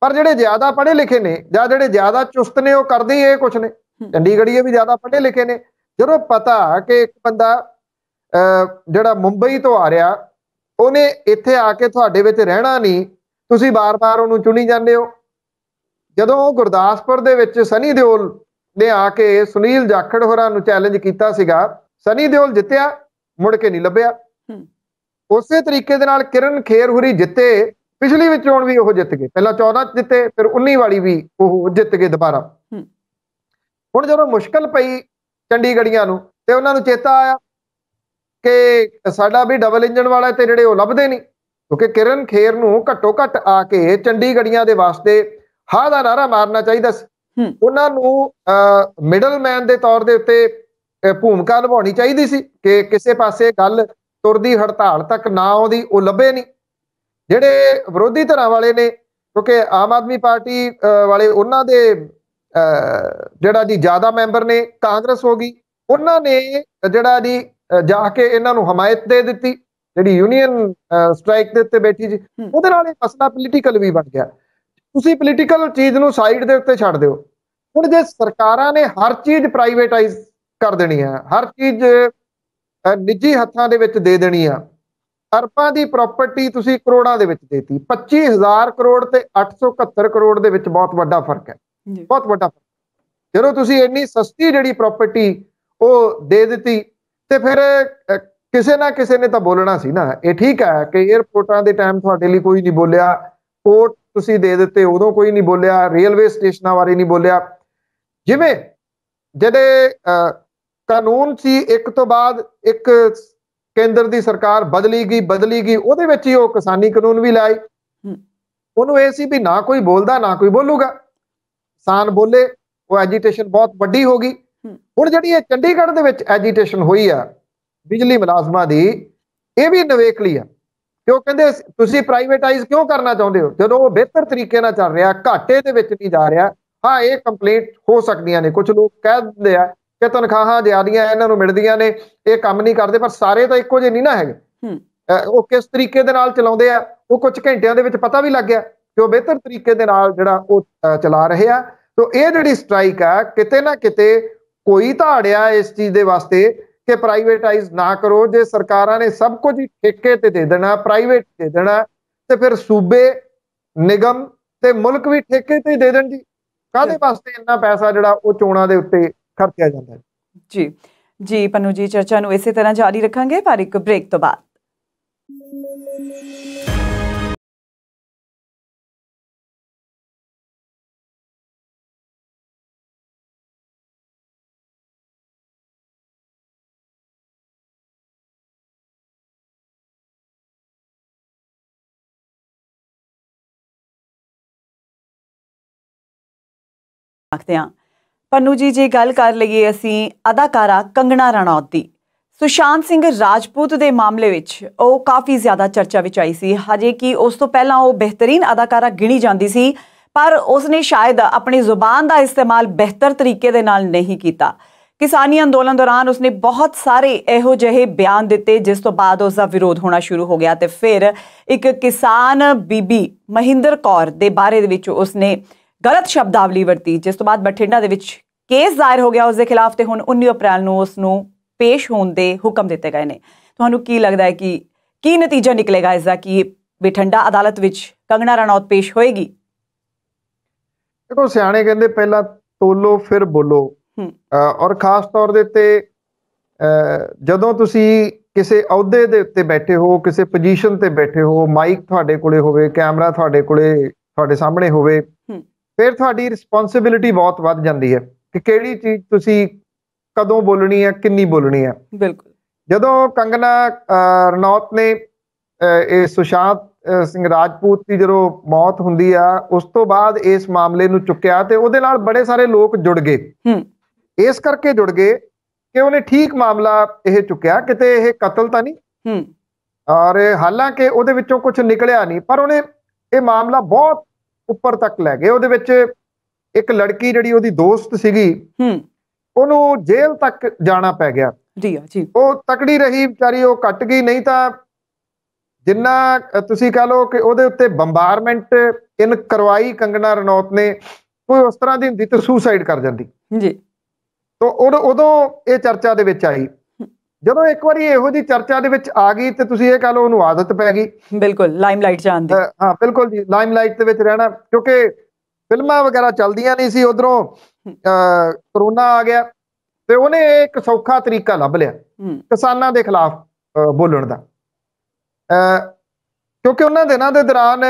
ਪਰ ਜਿਹੜੇ ਜ਼ਿਆਦਾ ਪੜ੍ਹੇ ਲਿਖੇ ਨੇ ਜਾਂ ਜਿਹੜੇ ਜ਼ਿਆਦਾ ਚੁਸਤ ਨੇ ਉਹ ਕਰਦੇ ਹੀ ਇਹ ਕੁਝ ਨੇ ਚੰਡੀਗੜੀਏ ਵੀ ਜ਼ਿਆਦਾ ਪੜ੍ਹੇ ਲਿਖੇ ਨੇ ਜਦੋਂ ਪਤਾ ਕਿ ਇੱਕ ਬੰਦਾ ਜਿਹੜਾ ਮੁੰਬਈ ਤੋਂ ਆ ਰਿਹਾ ਉਹਨੇ ਇੱਥੇ ਆ ਕੇ ਤੁਹਾਡੇ ਵਿੱਚ ਰਹਿਣਾ ਨਹੀਂ ਤੁਸੀਂ ਬਾਰ-ਬਾਰ ਉਹਨੂੰ ਚੁਣੀ ਜਾਂਦੇ ਹੋ ਜਦੋਂ ਉਹ ਗੁਰਦਾਸਪੁਰ ਦੇ ਵਿੱਚ ਸਨੀ ਦਿਓਲ ਨੇ ਆ ਕੇ ਸੁਨੀਲ ਜਾਖੜ ਹੋਰਾਂ ਨੂੰ ਚੈਲੰਜ ਕੀਤਾ ਸੀਗਾ ਸਨੀ ਦਿਓਲ ਜਿੱਤਿਆ ਮੁੜ ਕੇ ਨਹੀਂ ਲੱਭਿਆ ਉਸੇ ਤਰੀਕੇ ਦੇ ਨਾਲ ਕਿਰਨ ਖੇਰ ਜਿੱਤੇ ਪਿਛਲੀ ਵਿੱਚ ਚੋਣ ਵੀ ਉਹ ਜਿੱਤ ਗਏ ਪਹਿਲਾਂ 14 ਜਿੱਤੇ ਫਿਰ 19 ਵਾਲੀ ਵੀ ਉਹ ਜਿੱਤ ਗਏ ਦੁਬਾਰਾ ਹੁਣ ਜਦੋਂ ਮੁਸ਼ਕਲ ਪਈ ਚੰਡੀਗੜੀਆਂ ਨੂੰ ਤੇ ਉਹਨਾਂ ਨੂੰ ਚੇਤਾ ਆਇਆ ਕਿ ਸਾਡਾ ਵੀ ਡਬਲ ਇੰਜਨ ਵਾਲਾ ਤੇ ਜਿਹੜੇ ਉਹ ਲੱਭਦੇ ਨਹੀਂ ਕਿਉਂਕਿ ਕਿਰਨ ਖੇਰ ਨੂੰ ਘੱਟੋ ਘੱਟ ਆ ਕੇ ਚੰਡੀਗੜੀਆਂ ਦੇ ਵਾਸਤੇ ਹਾ ਦਾ ਨਾਰਾ ਮਾਰਨਾ ਚਾਹੀਦਾ ਸੀ ਉਹਨਾਂ ਨੂੰ ਮਿਡਲਮੈਨ ਦੇ ਤੌਰ ਦੇ ਉੱਤੇ ਭੂਮਿਕਾ ਨਿਭਾਉਣੀ ਚਾਹੀਦੀ ਸੀ ਕਿ ਕਿਸੇ ਪਾਸੇ ਗੱਲ ਤੁਰਦੀ ਹੜਤਾਲ ਤੱਕ ਨਾ ਆਉਂਦੀ ਉਹ ਲੱਭੇ ਨਹੀਂ ਜਿਹੜੇ ਵਿਰੋਧੀ ਧਿਰਾਂ ਵਾਲੇ ਨੇ ਕਿਉਂਕਿ ਆਮ ਆਦਮੀ ਪਾਰਟੀ ਵਾਲੇ ਉਹਨਾਂ ਦੇ ਜਿਹੜਾ ਜੀ ਜ਼ਿਆਦਾ ਮੈਂਬਰ ਨੇ ਕਾਂਗਰਸ ਹੋ ਗਈ ਉਹਨਾਂ ਨੇ ਜਿਹੜਾ ਜੀ ਜਾ ਕੇ ਇਹਨਾਂ ਨੂੰ ਹਮਾਇਤ ਦੇ ਦਿੱਤੀ ਜਿਹੜੀ ਯੂਨੀਅਨ ਸਟ੍ਰਾਈਕ ਦੇ ਉੱਤੇ ਬੈਠੀ ਜੀ ਉਹਦੇ ਨਾਲ ਇਹ ਮਸਲਾ ਪੋਲੀਟੀਕਲ ਵੀ ਬਣ ਗਿਆ ਤੁਸੀਂ ਪੋਲੀਟੀਕਲ ਚੀਜ਼ ਨੂੰ ਸਾਈਡ ਦੇ ਉੱਤੇ ਛੱਡ ਦਿਓ ਹੁਣ ਜੇ ਸਰਕਾਰਾਂ ਨੇ ਹਰ ਚੀਜ਼ ਪ੍ਰਾਈਵੇਟਾਈਜ਼ ਕਰ ਦੇਣੀ ਹੈ ਹਰ ਚੀਜ਼ ਨਿੱਜੀ ਹੱਥਾਂ ਦੇ ਵਿੱਚ ਦੇ ਦੇਣੀ ਆ ਅਰਬਾਂ ਦੀ ਪ੍ਰਾਪਰਟੀ ਤੁਸੀਂ ਕਰੋੜਾਂ ਦੇ ਵਿੱਚ ਦੇਤੀ 25000 ਕਰੋੜ ਤੇ 871 ਕਰੋੜ ਦੇ ਵਿੱਚ ਬਹੁਤ ਵੱਡਾ ਫਰਕ ਹੈ ਬਹੁਤ ਵੱਡਾ ਫਰਕ ਜਦੋਂ ਤੁਸੀਂ ਇੰਨੀ ਸਸਤੀ ਜਿਹੜੀ ਪ੍ਰਾਪਰਟੀ ਉਹ ਦੇ ਦਿੱਤੀ ਤੇ ਫਿਰ ਕਿਸੇ ਨਾ ਕਿਸੇ ਨੇ ਤਾਂ ਬੋਲਣਾ ਸੀ ਨਾ ਇਹ ਠੀਕ ਹੈ ਕਿ 에어ਪੋਰਟਾਂ ਦੇ ਟਾਈਮ ਤੁਹਾਡੇ ਲਈ ਕੋਈ ਨਹੀਂ ਬੋਲਿਆ ਪੋਰਟ ਤੁਸੀਂ ਦੇ ਦਿੱਤੇ ਉਦੋਂ ਕੋਈ ਨਹੀਂ ਬੋਲਿਆ ਰੇਲਵੇ ਸਟੇਸ਼ਨਾਂ ਬਾਰੇ ਨਹੀਂ ਬੋਲਿਆ ਜਿਵੇਂ ਜਿਹੜੇ ਕਾਨੂੰਨ ਸੀ ਇੱਕ ਤੋਂ ਬਾਅਦ ਇੱਕ ਕੇਂਦਰ ਦੀ ਸਰਕਾਰ ਬਦਲੀ ਗਈ ਬਦਲੀ ਗਈ ਉਹਦੇ ਵਿੱਚ ਹੀ ਉਹ ਕਿਸਾਨੀ ਕਾਨੂੰਨ ਵੀ ਲਾਈ ਉਹਨੂੰ ਇਹ ਸੀ ਵੀ ਨਾ ਕੋਈ ਬੋਲਦਾ ਨਾ ਕੋਈ ਬੋਲੂਗਾ ਕਿਸਾਨ ਬੋਲੇ ਉਹ ਐਜੀਟੇਸ਼ਨ ਬਹੁਤ ਵੱਡੀ ਹੋ ਗਈ ਹੁਣ ਜਿਹੜੀ ਇਹ ਚੰਡੀਗੜ੍ਹ ਦੇ ਵਿੱਚ ਐਜੀਟੇਸ਼ਨ ਹੋਈ ਆ ਬਿਜਲੀ ਮੁਲਾਜ਼ਮਾਂ ਦੀ ਇਹ ਵੀ ਨਵੇਕਲੀ ਆ ਤੇ ਉਹ ਕਹਿੰਦੇ ਤੁਸੀਂ ਪ੍ਰਾਈਵੇਟਾਈਜ਼ ਕਿਉਂ ਕਰਨਾ ਚਾਹੁੰਦੇ ਹੋ ਜਦੋਂ ਉਹ ਬਿਹਤਰ ਤਰੀਕੇ ਨਾਲ ਚੱਲ ਰਿਹਾ ਘਾਟੇ ਦੇ ਵਿੱਚ ਨਹੀਂ ਜਾ ਰਿਹਾ ਹਾਂ ਇਹ ਕੰਪਲੇਂਟ ਹੋ ਸਕਦੀਆਂ ਨੇ ਕੁਝ ਲੋਕ ਕਹਿ ਦਿੰਦੇ ਆ ਕਿ ਤਨਖਾਹਾਂ ਜ਼ਿਆਦੀਆਂ ਇਹਨਾਂ ਨੂੰ ਮਿਲਦੀਆਂ ਨੇ ਇਹ ਕੰਮ ਨਹੀਂ ਕਰਦੇ ਪਰ ਸਾਰੇ ਤਾਂ ਇੱਕੋ ਜਿਹੇ ਨਹੀਂ ਨਾ ਹੈਗੇ ਉਹ ਕਿਸ ਤਰੀਕੇ ਦੇ ਨਾਲ ਚਲਾਉਂਦੇ ਆ ਉਹ ਕੁਝ ਘੰਟਿਆਂ ਦੇ ਵਿੱਚ ਪਤਾ ਵੀ ਲੱਗ ਗਿਆ ਕਿ ਉਹ ਬਿਹਤਰ ਤਰੀਕੇ ਦੇ ਨਾਲ ਜਿਹੜਾ ਉਹ ਚਲਾ ਰਹੇ ਆ ਸੋ ਇਹ ਜਿਹੜੀ ਸਟ੍ਰਾਈਕ ਆ ਕਿਤੇ ਨਾ ਕਿਤੇ ਕੋਈ ਧਾੜਿਆ ਇਸ ਚੀਜ਼ ਦੇ ਵਾਸਤੇ ਇੱਥੇ ਪ੍ਰਾਈਵੇਟਾਈਜ਼ ਨਾ ਕਰੋ ਜੇ ਸਰਕਾਰਾਂ ਨੇ ਸਭ ਕੁਝ ਠੇਕੇ ਤੇ ਦੇ ਦੇਣਾ ਪ੍ਰਾਈਵੇਟ ਦੇ ਦੇਣਾ ਤੇ ਫਿਰ ਸੂਬੇ ਨਿਗਮ ਤੇ ਮੁਲਕ ਵੀ ਠੇਕੇ ਤੇ ਦੇ ਦੇਣ ਜੀ ਕਾਹਦੇ ਵਾਸਤੇ ਇੰਨਾ ਪੈਸਾ ਜਿਹੜਾ ਉਹ ਚੋਣਾਂ ਦੇ ਉੱਤੇ ਖਰਚਿਆ ਜਾਂਦਾ ਹੈ ਜੀ ਜੀ ਪਨੂ ਜੀ ਚਰਚਾ ਨੂੰ ਇਸੇ ਤਰ੍ਹਾਂ ਜਾਰੀ ਰੱਖਾਂਗੇ ਪਰ ਇੱਕ ਬ੍ਰੇਕ ਤੋਂ ਬਾਅਦ ਆਖਦੇ ਆ ਪੰਨੂ ਜੀ ਜੇ ਗੱਲ ਕਰ ਲਈਏ ਅਸੀਂ ਅਦਾਕਾਰਾ ਕੰਗਣਾ ਰਣੌਤ ਦੀ ਸੁਸ਼ਾਂਤ ਸਿੰਘ ਰਾਜਪੂਤ ਦੇ ਮਾਮਲੇ ਵਿੱਚ ਉਹ ਕਾਫੀ ਜ਼ਿਆਦਾ ਚਰਚਾ ਵਿੱਚ ਆਈ ਸੀ ਹਜੇ ਕਿ ਉਸ ਤੋਂ ਪਹਿਲਾਂ ਉਹ ਬਿਹਤਰੀਨ ਅਦਾਕਾਰਾ ਗਿਣੀ ਜਾਂਦੀ ਸੀ ਪਰ ਉਸ ਨੇ ਸ਼ਾਇਦ ਆਪਣੀ ਜ਼ੁਬਾਨ ਦਾ ਇਸਤੇਮਾਲ ਬਿਹਤਰ ਤਰੀਕੇ ਦੇ ਨਾਲ ਨਹੀਂ ਕੀਤਾ ਕਿਸਾਨੀ ਅੰਦੋਲਨ ਦੌਰਾਨ ਉਸਨੇ ਬਹੁਤ ਸਾਰੇ ਇਹੋ ਜਿਹੇ ਬਿਆਨ ਦਿੱਤੇ ਜਿਸ ਤੋਂ ਬਾਅਦ ਉਸ ਦਾ ਵਿਰੋਧ ਹੋਣਾ ਸ਼ੁਰੂ ਹੋ ਗਿਆ ਤੇ ਫਿਰ ਇੱਕ ਕਿਸਾਨ ਬੀਬੀ ਮਹਿੰਦਰ ਕੌਰ ਦੇ ਬਾਰੇ ਦੇ ਵਿੱਚ ਉਸਨੇ ਗਲਤ ਸ਼ਬਦਾਵਲੀ ਵਰਤੀ ਜਿਸ ਤੋਂ ਬਾਅਦ ਬਠਿੰਡਾ ਦੇ ਵਿੱਚ ਕੇਸ ਜ਼ਾਇਰ ਹੋ ਗਿਆ ਉਸ ਦੇ ਖਿਲਾਫ ਤੇ ਹੁਣ 19 ਅਪ੍ਰੈਲ ਨੂੰ ਉਸ ਨੂੰ ਪੇਸ਼ ਹੋਣ ਦੇ ਹੁਕਮ ਦਿੱਤੇ ਗਏ ਨੇ ਤੁਹਾਨੂੰ ਕੀ ਲੱਗਦਾ ਹੈ ਕਿ ਕੀ ਨਤੀਜਾ ਨਿਕਲੇਗਾ ਇਸ ਦਾ ਕਿ ਬਠਿੰਡਾ ਅਦਾਲਤ ਵਿੱਚ ਕੰਗਣਾ ਰਣੌਤ ਪੇਸ਼ ਹੋਏਗੀ ਦੇਖੋ ਸਿਆਣੇ ਕਹਿੰਦੇ ਪਹਿਲਾਂ ਤੋਲੋ ਫਿਰ ਬੋਲੋ ਔਰ ਖਾਸ ਤੌਰ ਦੇ ਉੱਤੇ ਜਦੋਂ ਤੁਸੀਂ ਕਿਸੇ ਅਹੁਦੇ ਦੇ ਉੱਤੇ ਬੈਠੇ ਹੋ ਕਿਸੇ ਪੋਜੀਸ਼ਨ ਤੇ ਬੈਠੇ ਹੋ ਮਾਈਕ ਤੁਹਾਡੇ ਕੋਲੇ ਹੋਵੇ ਕੈਮਰਾ ਤੁਹਾਡੇ ਕੋਲੇ ਤੁਹਾਡੇ ਸਾਹਮਣੇ ਹੋਵੇ ਫਿਰ ਤੁਹਾਡੀ ਰਿਸਪੌਂਸਿਬਿਲਟੀ ਬਹੁਤ ਵੱਧ ਜਾਂਦੀ ਹੈ ਕਿ ਕਿਹੜੀ ਚੀਜ਼ ਤੁਸੀਂ ਕਦੋਂ ਬੋਲਣੀ ਹੈ ਕਿੰਨੀ ਬੋਲਣੀ ਹੈ ਬਿਲਕੁਲ ਜਦੋਂ ਕੰਗਨਾ ਰਣੌਤ ਨੇ ਇਹ ਸੁਸ਼ਾਂਤ ਸਿੰਘ ਰਾਜਪੂਤ ਦੀ ਜਦੋਂ ਮੌਤ ਹੁੰਦੀ ਆ ਉਸ ਤੋਂ ਬਾਅਦ ਇਸ ਮਾਮਲੇ ਨੂੰ ਚੁੱਕਿਆ ਤੇ ਉਹਦੇ ਨਾਲ ਬੜੇ ਸਾਰੇ ਲੋਕ ਜੁੜ ਗਏ ਹੂੰ ਇਸ ਕਰਕੇ ਜੁੜ ਗਏ ਕਿ ਉਹਨੇ ਠੀਕ ਮਾਮਲਾ ਇਹ ਚੁੱਕਿਆ ਕਿਤੇ ਇਹ ਕਤਲ ਤਾਂ ਨਹੀਂ ਹੂੰ ਔਰ ਹਾਲਾਂਕਿ ਉਹਦੇ ਵਿੱਚੋਂ ਕੁਝ ਨਿਕਲਿਆ ਨਹੀਂ ਪਰ ਉਹਨੇ ਇਹ ਮਾਮਲਾ ਬਹੁਤ ਉੱਪਰ ਤੱਕ ਲੈ ਗਏ ਉਹਦੇ ਵਿੱਚ ਇੱਕ ਲੜਕੀ ਜਿਹੜੀ ਉਹਦੀ ਦੋਸਤ ਸੀਗੀ ਹੂੰ ਉਹਨੂੰ ਜੇਲ੍ਹ ਤੱਕ ਜਾਣਾ ਪੈ ਗਿਆ ਜੀ ਜੀ ਉਹ ਤਕੜੀ ਰਹੀ ਵਿਚਾਰੀ ਉਹ ਕੱਟ ਗਈ ਨਹੀਂ ਤਾਂ ਜਿੰਨਾ ਤੁਸੀਂ ਕਹ ਲਓ ਕਿ ਉਹਦੇ ਉੱਤੇ ਬੰਬਾਰਮੈਂਟ ਇਨ ਕਰਵਾਈ ਕੰਗਣਾ ਰਣੌਤ ਨੇ ਕੋਈ ਉਸ ਤਰ੍ਹਾਂ ਦੀ ਹੁੰਦੀ ਤੇ ਸੁਸਾਈਡ ਕਰ ਜਾਂਦੀ ਜੀ ਤੋਂ ਉਦੋਂ ਇਹ ਚਰਚਾ ਦੇ ਵਿੱਚ ਆਈ ਜਦੋਂ ਇੱਕ ਵਾਰੀ ਇਹੋ ਜੀ ਚਰਚਾ ਦੇ ਵਿੱਚ ਆ ਗਈ ਤੇ ਤੁਸੀਂ ਇਹ ਕਹ ਲਓ ਉਹਨੂੰ ਆਦਤ ਪੈ ਗਈ ਬਿਲਕੁਲ ਲਾਈਮ ਲਾਈਟ ਜਾਣ ਦੀ ਹਾਂ ਬਿਲਕੁਲ ਜੀ ਲਾਈਮ ਲਾਈਟ ਦੇ ਵਿੱਚ ਰਹਿਣਾ ਕਿਉਂਕਿ ਫਿਲਮਾਂ ਵਗੈਰਾ ਚੱਲਦੀਆਂ ਨਹੀਂ ਸੀ ਉਧਰੋਂ ਕਰੋਨਾ ਆ ਗਿਆ ਤੇ ਉਹਨੇ ਇੱਕ ਸੌਖਾ ਤਰੀਕਾ ਲੱਭ ਲਿਆ ਕਿਸਾਨਾਂ ਦੇ ਖਿਲਾਫ ਬੋਲਣ ਦਾ ਕਿਉਂਕਿ ਉਹਨਾਂ ਦਿਨਾਂ ਦੇ ਦੌਰਾਨ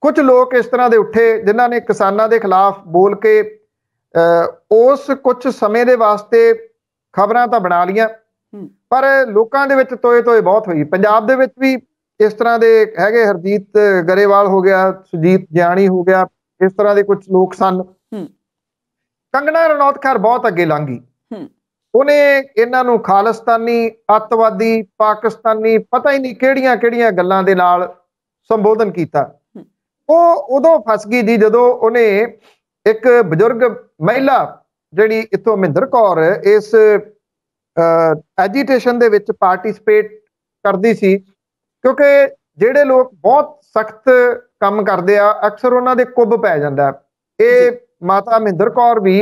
ਕੁਝ ਲੋਕ ਇਸ ਤਰ੍ਹਾਂ ਦੇ ਉੱਠੇ ਜਿਨ੍ਹਾਂ ਨੇ ਕਿਸਾਨਾਂ ਦੇ ਖਿਲਾਫ ਬੋਲ ਕੇ ਉਸ ਕੁਝ ਸਮੇਂ ਦੇ ਵਾਸਤੇ ਖਬਰਾਂ ਤਾਂ ਬਣਾ ਲੀਆਂ ਪਰ ਲੋਕਾਂ ਦੇ ਵਿੱਚ ਤੋਏ ਤੋਏ ਬਹੁਤ ਹੋਈ ਪੰਜਾਬ ਦੇ ਵਿੱਚ ਵੀ ਇਸ ਤਰ੍ਹਾਂ ਦੇ ਹੈਗੇ ਹਰਜੀਤ ਗਰੇਵਾਲ ਹੋ ਗਿਆ ਸੁਜੀਤ ਜਿਆਣੀ ਹੋ ਗਿਆ ਇਸ ਤਰ੍ਹਾਂ ਦੇ ਕੁਝ ਲੋਕ ਸਨ ਹੂੰ ਕੰਗਣਾ ਰਣੌਤ ਖਰ ਬਹੁਤ ਅੱਗੇ ਲੰਗੀ ਉਹਨੇ ਇਹਨਾਂ ਨੂੰ ਖਾਲਸਤਾਨੀ ਅੱਤਵਾਦੀ ਪਾਕਿਸਤਾਨੀ ਪਤਾ ਹੀ ਨਹੀਂ ਕਿਹੜੀਆਂ ਕਿਹੜੀਆਂ ਗੱਲਾਂ ਦੇ ਨਾਲ ਸੰਬੋਧਨ ਕੀਤਾ ਉਹ ਉਦੋਂ ਫਸ ਗਈ ਜੀ ਜਦੋਂ ਉਹਨੇ ਇੱਕ ਬਜ਼ੁਰਗ ਮਹਿਲਾ ਜਿਹੜੀ ਇਥੋਂ ਮਹਿੰਦਰ ਕੌਰ ਇਸ ਐਜੀਟੇਸ਼ਨ ਦੇ ਵਿੱਚ ਪਾਰਟਿਸਿਪੇਟ ਕਰਦੀ ਸੀ ਕਿਉਂਕਿ ਜਿਹੜੇ ਲੋਕ ਬਹੁਤ ਸਖਤ ਕੰਮ ਕਰਦੇ ਆ ਅਕਸਰ ਉਹਨਾਂ ਦੇ ਕੁੱਬ ਪੈ ਜਾਂਦਾ ਇਹ ਮਾਤਾ ਮਹਿੰਦਰ ਕੌਰ ਵੀ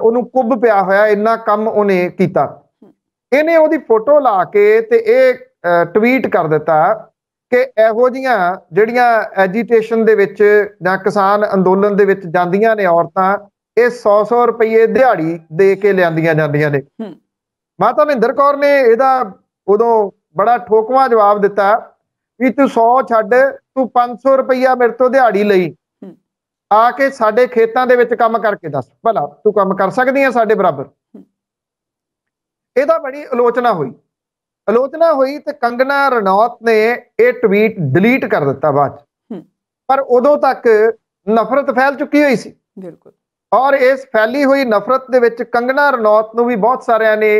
ਉਹਨੂੰ ਕੁੱਬ ਪਿਆ ਹੋਇਆ ਇੰਨਾ ਕੰਮ ਉਹਨੇ ਕੀਤਾ ਇਹਨੇ ਉਹਦੀ ਫੋਟੋ ਲਾ ਕੇ ਤੇ ਇਹ ਟਵੀਟ ਕਰ ਦਿੱਤਾ ਕਿ ਇਹੋ ਜੀਆਂ ਜਿਹੜੀਆਂ ਐਜੀਟੇਸ਼ਨ ਦੇ ਵਿੱਚ ਜਾਂ ਕਿਸਾਨ ਅੰਦੋਲਨ ਦੇ ਵਿੱਚ ਜਾਂਦੀਆਂ ਨੇ ਔਰਤਾਂ ਇਹ 100-100 ਰੁਪਏ ਦਿਹਾੜੀ ਦੇ ਕੇ ਲਿਆਂਦੀਆਂ ਜਾਂਦੀਆਂ ਨੇ ਮਾਤਾ ਮਹਿੰਦਰ ਕੌਰ ਨੇ ਇਹਦਾ ਉਦੋਂ ਬੜਾ ਠੋਕਵਾ ਜਵਾਬ ਦਿੱਤਾ ਵੀ ਤੂੰ 100 ਛੱਡ ਤੂੰ 500 ਰੁਪਈਆ ਮੇਰੇ ਤੋਂ ਦਿਹਾੜੀ ਲਈ ਆ ਕੇ ਸਾਡੇ ਖੇਤਾਂ ਦੇ ਵਿੱਚ ਕੰਮ ਕਰਕੇ ਦੱਸ ਭਲਾ ਤੂੰ ਕੰਮ ਕਰ ਸਕਦੀ ਆ ਸਾਡੇ ਬਰਾਬਰ ਇਹਦਾ ਬੜੀ ਆਲੋਚਨਾ ਹੋਈ ਆਲੋਚਨਾ ਹੋਈ ਤੇ ਕੰਗਨਾ ਰਣੌਤ ਨੇ ਇਹ ਟਵੀਟ ਡਿਲੀਟ ਕਰ ਦਿੱਤਾ ਬਾਅਦ ਪਰ ਉਦੋਂ ਤੱਕ ਨਫ਼ਰਤ ਫੈਲ ਚੁੱਕੀ ਹੋਈ ਸੀ ਬਿਲਕੁਲ ਔਰ ਇਸ ਫੈਲੀ ਹੋਈ ਨਫ਼ਰਤ ਦੇ ਵਿੱਚ ਕੰਗਨਾ ਰਣੌਤ ਨੂੰ ਵੀ ਬਹੁਤ ਸਾਰਿਆਂ ਨੇ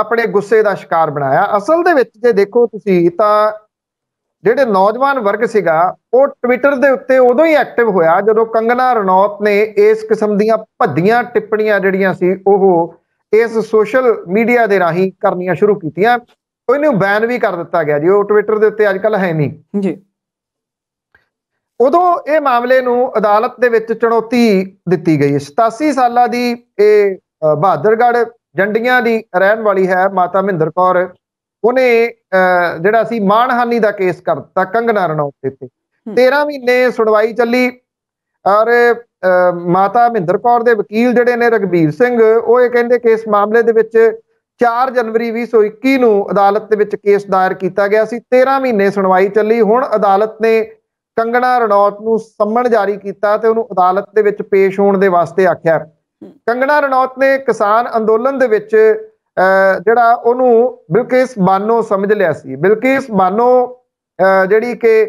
ਆਪਣੇ ਗੁੱਸੇ ਦਾ ਸ਼ਿਕਾਰ ਬਣਾਇਆ ਅਸਲ ਦੇ ਵਿੱਚ ਜੇ ਦੇਖੋ ਤੁਸੀਂ ਤਾਂ ਜਿਹੜੇ ਨੌਜਵਾਨ ਵਰਗ ਸੀਗਾ ਉਹ ਟਵਿੱਟਰ ਦੇ ਉੱਤੇ ਉਦੋਂ ਹੀ ਐਕਟਿਵ ਹੋਇਆ ਜਦੋਂ ਕੰਗਨਾ ਰਣੌਤ ਨੇ ਇਸ ਕਿਸਮ ਦੀਆਂ ਭੱਦੀਆਂ ਟਿੱਪਣੀਆਂ ਜਿਹੜੀਆਂ ਸੀ ਉਹ ਇਸ ਸੋਸ਼ਲ ਮੀਡੀਆ ਦੇ ਰਾਹੀਂ ਕਰਨੀਆਂ ਸ਼ੁਰੂ ਕੀਤੀਆਂ ਉਹਨੂੰ ਬੈਨ ਵੀ ਕਰ ਦਿੱਤਾ ਗਿਆ ਜੀ ਉਹ ਟਵਿੱਟਰ ਦੇ ਉੱਤੇ ਅੱਜਕੱਲ ਹੈ ਨਹੀਂ ਜੀ ਉਦੋਂ ਇਹ ਮਾਮਲੇ ਨੂੰ ਅਦਾਲਤ ਦੇ ਵਿੱਚ ਚੁਣੌਤੀ ਦਿੱਤੀ ਗਈ 87 ਸਾਲਾਂ ਦੀ ਇਹ ਬਹਾਦਰਗੜ੍ਹ ਜੰਡੀਆਂ ਦੀ ਰਹਿਣ ਵਾਲੀ ਹੈ ਮਾਤਾ ਮਹਿੰਦਰ ਕੌਰ ਉਹਨੇ ਜਿਹੜਾ ਸੀ ਮਾਨਹਾਨੀ ਦਾ ਕੇਸ ਕਰਤਾ ਦਿੱਤਾ ਕੰਗਨਾ ਰਣੌਤ ਤੇ 13 ਮਹੀਨੇ ਸੁਣਵਾਈ ਚੱਲੀ ਔਰ ਮਾਤਾ ਮਹਿੰਦਰ ਕੌਰ ਦੇ ਵਕੀਲ ਜਿਹੜੇ ਨੇ ਰਗਬੀਰ ਸਿੰਘ ਉਹ ਇਹ ਕਹਿੰਦੇ ਕਿ ਇਸ ਮਾਮਲੇ ਦੇ ਵਿੱਚ 4 ਜਨਵਰੀ 2021 ਨੂੰ ਅਦਾਲਤ ਦੇ ਵਿੱਚ ਕੇਸ ਦਾਇਰ ਕੀਤਾ ਗਿਆ ਸੀ 13 ਮਹੀਨੇ ਸੁਣਵਾਈ ਚੱਲੀ ਹੁਣ ਅਦਾਲਤ ਨੇ ਕੰਗਣਾ ਰਣੌਤ ਨੂੰ ਸੰਮਣ ਜਾਰੀ ਕੀਤਾ ਤੇ ਉਹਨੂੰ ਅਦਾਲਤ ਦੇ ਵਿੱਚ ਪੇਸ਼ ਹੋਣ ਦੇ ਵਾਸਤੇ ਆਖਿਆ ਕੰਗਣਾ ਰਣੌਤ ਨੇ ਕਿਸਾਨ ਅੰਦੋਲਨ ਦੇ ਵਿੱਚ ਜਿਹੜਾ ਉਹਨੂੰ ਬਿਲਕਿਸ ਬਾਨੋ ਸਮਝ ਲਿਆ ਸੀ ਬਿਲਕਿਸ ਬਾਨੋ ਜਿਹੜੀ ਕਿ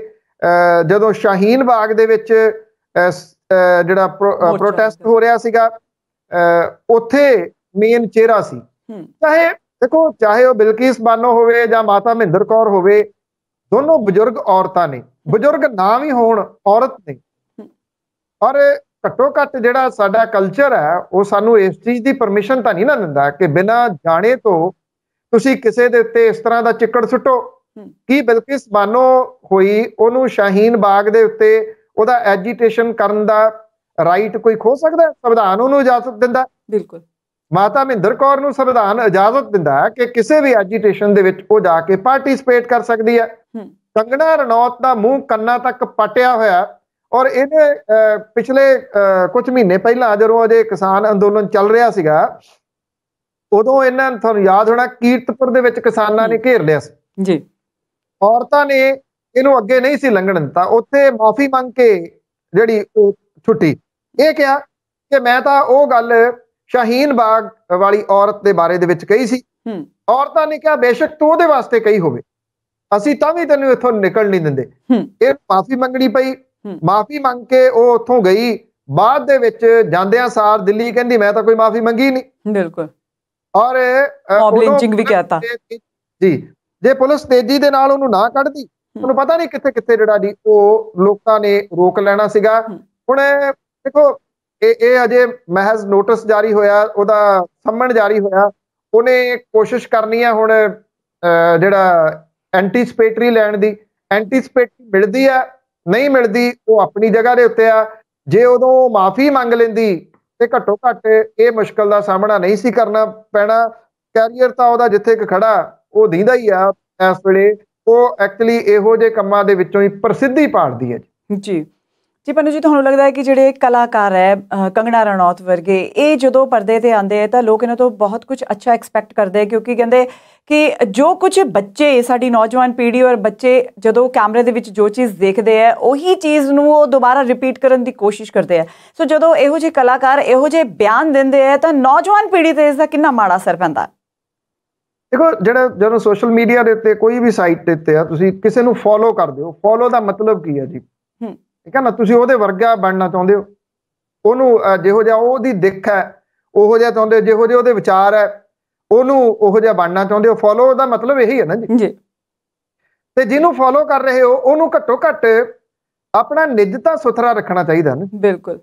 ਜਦੋਂ ਸ਼ਾਹੀਨ ਬਾਗ ਦੇ ਵਿੱਚ ਜਿਹੜਾ ਪ੍ਰੋਟੈਸਟ ਹੋ ਰਿਹਾ ਸੀਗਾ ਉੱਥੇ ਮੇਨ ਚਿਹਰਾ ਸੀ ਚਾਹੇ ਦੇਖੋ ਚਾਹੇ ਉਹ ਬਿਲਕਿਸ ਬਾਨੋ ਹੋਵੇ ਜਾਂ ਮਾਤਾ ਮਹਿੰਦਰ ਕੌਰ ਹੋਵੇ ਦੋਨੋਂ ਬਜ਼ੁਰਗ ਔਰਤਾਂ ਨੇ ਬਜ਼ੁਰਗ ਨਾ ਵੀ ਹੋਣ ਔਰਤ ਨੇ ਔਰ ਘੱਟੋ ਘੱਟ ਜਿਹੜਾ ਸਾਡਾ ਕਲਚਰ ਹੈ ਉਹ ਸਾਨੂੰ ਇਸ ਚੀਜ਼ ਦੀ ਪਰਮਿਸ਼ਨ ਤਾਂ ਨਹੀਂ ਨਾ ਦਿੰਦਾ ਕਿ ਬਿਨਾ ਜਾਣੇ ਤੋਂ ਤੁਸੀਂ ਕਿਸੇ ਦੇ ਉੱਤੇ ਇਸ ਤਰ੍ਹਾਂ ਦਾ ਚਿੱਕੜ ਸੁੱਟੋ ਕੀ ਬਿਲਕਿਸ ਬਾਨੋ ਹੋਈ ਉਹਨੂੰ ਸ਼ਾਹੀਨ ਬਾਗ ਦੇ ਉੱਤੇ ਉਹਦਾ ਐਜੀਟੇਸ਼ਨ ਕਰਨ ਦਾ ਰਾਈਟ ਕੋਈ ਖੋ ਸਕਦਾ ਸੰਵਿਧਾਨ ਉਹਨੂੰ ਇਜਾਜ਼ਤ ਦਿੰਦਾ ਬਿਲਕੁਲ ਮਾਤਾ ਮਹਿੰਦਰ ਕੌਰ ਨੂੰ ਸੰਵਿਧਾਨ ਇਜਾਜ਼ਤ ਦਿੰਦਾ ਕਿ ਕਿਸੇ ਵੀ ਐਜੀਟੇਸ਼ਨ ਦੇ ਵਿੱਚ ਉਹ ਜਾ ਕੇ ਪਾਰਟਿਸਿਪੇਟ ਕਰ ਸਕਦੀ ਹੈ ਕੰਗਣਾ ਰਣੌਤ ਦਾ ਮੂੰਹ ਕੰਨਾਂ ਤੱਕ ਪਟਿਆ ਹੋਇਆ ਔਰ ਇਹਨੇ ਪਿਛਲੇ ਕੁਝ ਮਹੀਨੇ ਪਹਿਲਾਂ ਜਦੋਂ ਅਜੇ ਕਿਸਾਨ ਅੰਦੋਲਨ ਚੱਲ ਰਿਹਾ ਸੀਗਾ ਉਦੋਂ ਇਹਨਾਂ ਤੁਹਾਨੂੰ ਯਾਦ ਹੋਣਾ ਕੀਰਤਪੁਰ ਦੇ ਵਿੱਚ ਕਿਸਾਨਾਂ ਨੇ ਘੇਰ ਲਿਆ ਸੀ ਜੀ ਔਰਤਾਂ ਨੇ ਇਹਨੂੰ ਅੱਗੇ ਨਹੀਂ ਸੀ ਲੰਘਣ ਦਿੱਤਾ ਉੱਥੇ ਮਾਫੀ ਮੰਗ ਕੇ ਜਿਹੜੀ ਉਹ ਛੁੱਟੀ ਇਹ ਕਿਹਾ ਕਿ ਮੈਂ ਤਾਂ ਉਹ ਗੱਲ ਸ਼ਾਹੀਨ ਬਾਗ ਵਾਲੀ ਔਰਤ ਦੇ ਬਾਰੇ ਦੇ ਵਿੱਚ ਕਹੀ ਸੀ ਔਰਤਾਂ ਨੇ ਕਿਹਾ ਬੇਸ਼ੱਕ ਤੂੰ ਉਹਦੇ ਵਾਸਤੇ ਕਹੀ ਹੋਵੇ ਅਸੀਂ ਤਾਂ ਵੀ ਤੈਨੂੰ ਇੱਥੋਂ ਨਿਕਲ ਨਹੀਂ ਦਿੰਦੇ ਇਹ ਮਾਫੀ ਮੰਗਣੀ ਪਈ ਮਾਫੀ ਮੰਗ ਕੇ ਉਹ ਉੱਥੋਂ ਗਈ ਬਾਅਦ ਦੇ ਵਿੱਚ ਜਾਂਦਿਆਂ ਸਾਰ ਦਿੱਲੀ ਕਹਿੰਦੀ ਮੈਂ ਤਾਂ ਕੋਈ ਮਾਫੀ ਮੰਗੀ ਨਹੀਂ ਬਿਲਕੁਲ ਔਰ ਮੌਬ ਲਿੰਚਿੰਗ ਵੀ ਕਹਤਾ ਜੀ ਜੇ ਪੁਲਿਸ ਤੇਜ਼ੀ ਦੇ ਨਾਲ ਉਹਨੂੰ ਨਾ ਕੱਢਦੀ ਉਹਨੂੰ ਪਤਾ ਨਹੀਂ ਕਿੱਥੇ ਕਿੱਥੇ ਜਿਹੜਾ ਦੀ ਉਹ ਲੋਕਾਂ ਨੇ ਰੋਕ ਲੈਣਾ ਸੀਗਾ ਹੁਣ ਦੇਖੋ ਇਹ ਇਹ ਅਜੇ ਮਹਿਜ਼ ਨੋਟਿਸ ਜਾਰੀ ਹੋਇਆ ਉਹਦਾ ਸੰਮਣ ਜਾਰੀ ਹੋਇਆ ਉਹਨੇ ਕੋਸ਼ਿਸ਼ ਕਰਨੀ ਆ ਹੁਣ ਜਿਹੜਾ ਐਂਟੀਸਪੇਟਰੀ ਲੈਣ ਦੀ ਐਂਟੀਸਪੇਟਰੀ ਮਿਲਦੀ ਆ ਨਹੀਂ ਮਿਲਦੀ ਉਹ ਆਪਣੀ ਜਗ੍ਹਾ ਦੇ ਉੱਤੇ ਆ ਜੇ ਉਦੋਂ ਮਾਫੀ ਮੰਗ ਲੈਂਦੀ ਤੇ ਘੱਟੋ ਘੱਟ ਇਹ ਮੁਸ਼ਕਲ ਦਾ ਸਾਹਮਣਾ ਨਹੀਂ ਸੀ ਕਰਨਾ ਪੈਣਾ ਕੈਰੀਅਰ ਤਾਂ ਉਹਦਾ ਜਿੱਥੇ ਇੱਕ ਖੜਾ ਉਹ ਦੀਂਦਾ ਹੀ ਆ ਇਸ ਵੇਲੇ ਉਹ ਐਕਚੁਅਲੀ ਇਹੋ ਜਿਹੇ ਕੰਮਾਂ ਦੇ ਵਿੱਚੋਂ ਹੀ ਪ੍ਰਸਿੱਧੀ ਪਾੜਦੀ ਹੈ ਜੀ ਜੀ ਪੰਨੂ ਜੀ ਤੁਹਾਨੂੰ ਲੱਗਦਾ ਹੈ ਕਿ ਜਿਹੜੇ ਕਲਾਕਾਰ ਹੈ ਕੰਗਣਾ ਰਣੌਤ ਵਰਗੇ ਇਹ ਜਦੋਂ ਪਰਦੇ ਤੇ ਆਉਂਦੇ ਆ ਤਾਂ ਲੋਕ ਇਹਨਾਂ ਤੋਂ ਬਹੁਤ ਕੁਝ ਅੱਛਾ ਐਕਸਪੈਕਟ ਕਰਦੇ ਆ ਕਿਉਂਕਿ ਕਹਿੰਦੇ ਕਿ ਜੋ ਕੁਝ ਬੱਚੇ ਸਾਡੀ ਨੌਜਵਾਨ ਪੀੜ੍ਹੀ ਔਰ ਬੱਚੇ ਜਦੋਂ ਕੈਮਰੇ ਦੇ ਵਿੱਚ ਜੋ ਚੀਜ਼ ਦੇਖਦੇ ਆ ਉਹੀ ਚੀਜ਼ ਨੂੰ ਉਹ ਦੁਬਾਰਾ ਰਿਪੀਟ ਕਰਨ ਦੀ ਕੋਸ਼ਿਸ਼ ਕਰਦੇ ਆ ਸੋ ਜਦੋਂ ਇਹੋ ਜਿਹੇ ਕਲਾਕਾਰ ਇਹੋ ਜਿਹੇ ਬਿਆਨ ਦਿੰਦੇ ਆ ਤਾਂ ਨੌਜਵਾਨ ਪੀੜ੍ਹੀ ਤੇ ਇਸ ਦਾ ਕਿੰਨਾ ਮਾੜਾ ਅਸਰ ਪੈਂਦਾ ਦੇਖੋ ਜਿਹੜਾ ਜਦੋਂ ਸੋਸ਼ਲ ਮੀਡੀਆ ਦੇ ਉੱਤੇ ਕੋਈ ਵੀ ਸਾਈਟ ਦੇ ਉੱਤੇ ਆ ਤੁਸੀਂ ਕਿਸੇ ਨੂੰ ਫੋਲੋ ਕਰਦੇ ਹੋ ਫੋਲੋ ਦਾ ਮਤਲਬ ਕੀ ਹੈ ਜੀ ਹੂੰ ਠੀਕ ਹੈ ਨਾ ਤੁਸੀਂ ਉਹਦੇ ਵਰਗਾ ਬਣਨਾ ਚਾਹੁੰਦੇ ਹੋ ਉਹਨੂੰ ਜਿਹੋ ਜਿਹਾ ਉਹਦੀ ਦਿੱਖ ਹੈ ਉਹੋ ਜਿਹਾ ਚਾਹੁੰਦੇ ਜਿਹੋ ਜਿਹਾ ਉਹਦੇ ਵਿਚਾਰ ਹੈ ਉਹਨੂੰ ਉਹੋ ਜਿਹਾ ਬਣਨਾ ਚਾਹੁੰਦੇ ਹੋ ਫੋਲੋ ਦਾ ਮਤਲਬ ਇਹੀ ਹੈ ਨਾ ਜੀ ਜੀ ਤੇ ਜਿਹਨੂੰ ਫੋਲੋ ਕਰ ਰਹੇ ਹੋ ਉਹਨੂੰ ਘੱਟੋ ਘੱਟ ਆਪਣਾ ਨਿੱਜਤਾ ਸੁਥਰਾ ਰੱਖਣਾ ਚਾਹੀਦਾ ਨਾ ਬਿਲਕੁਲ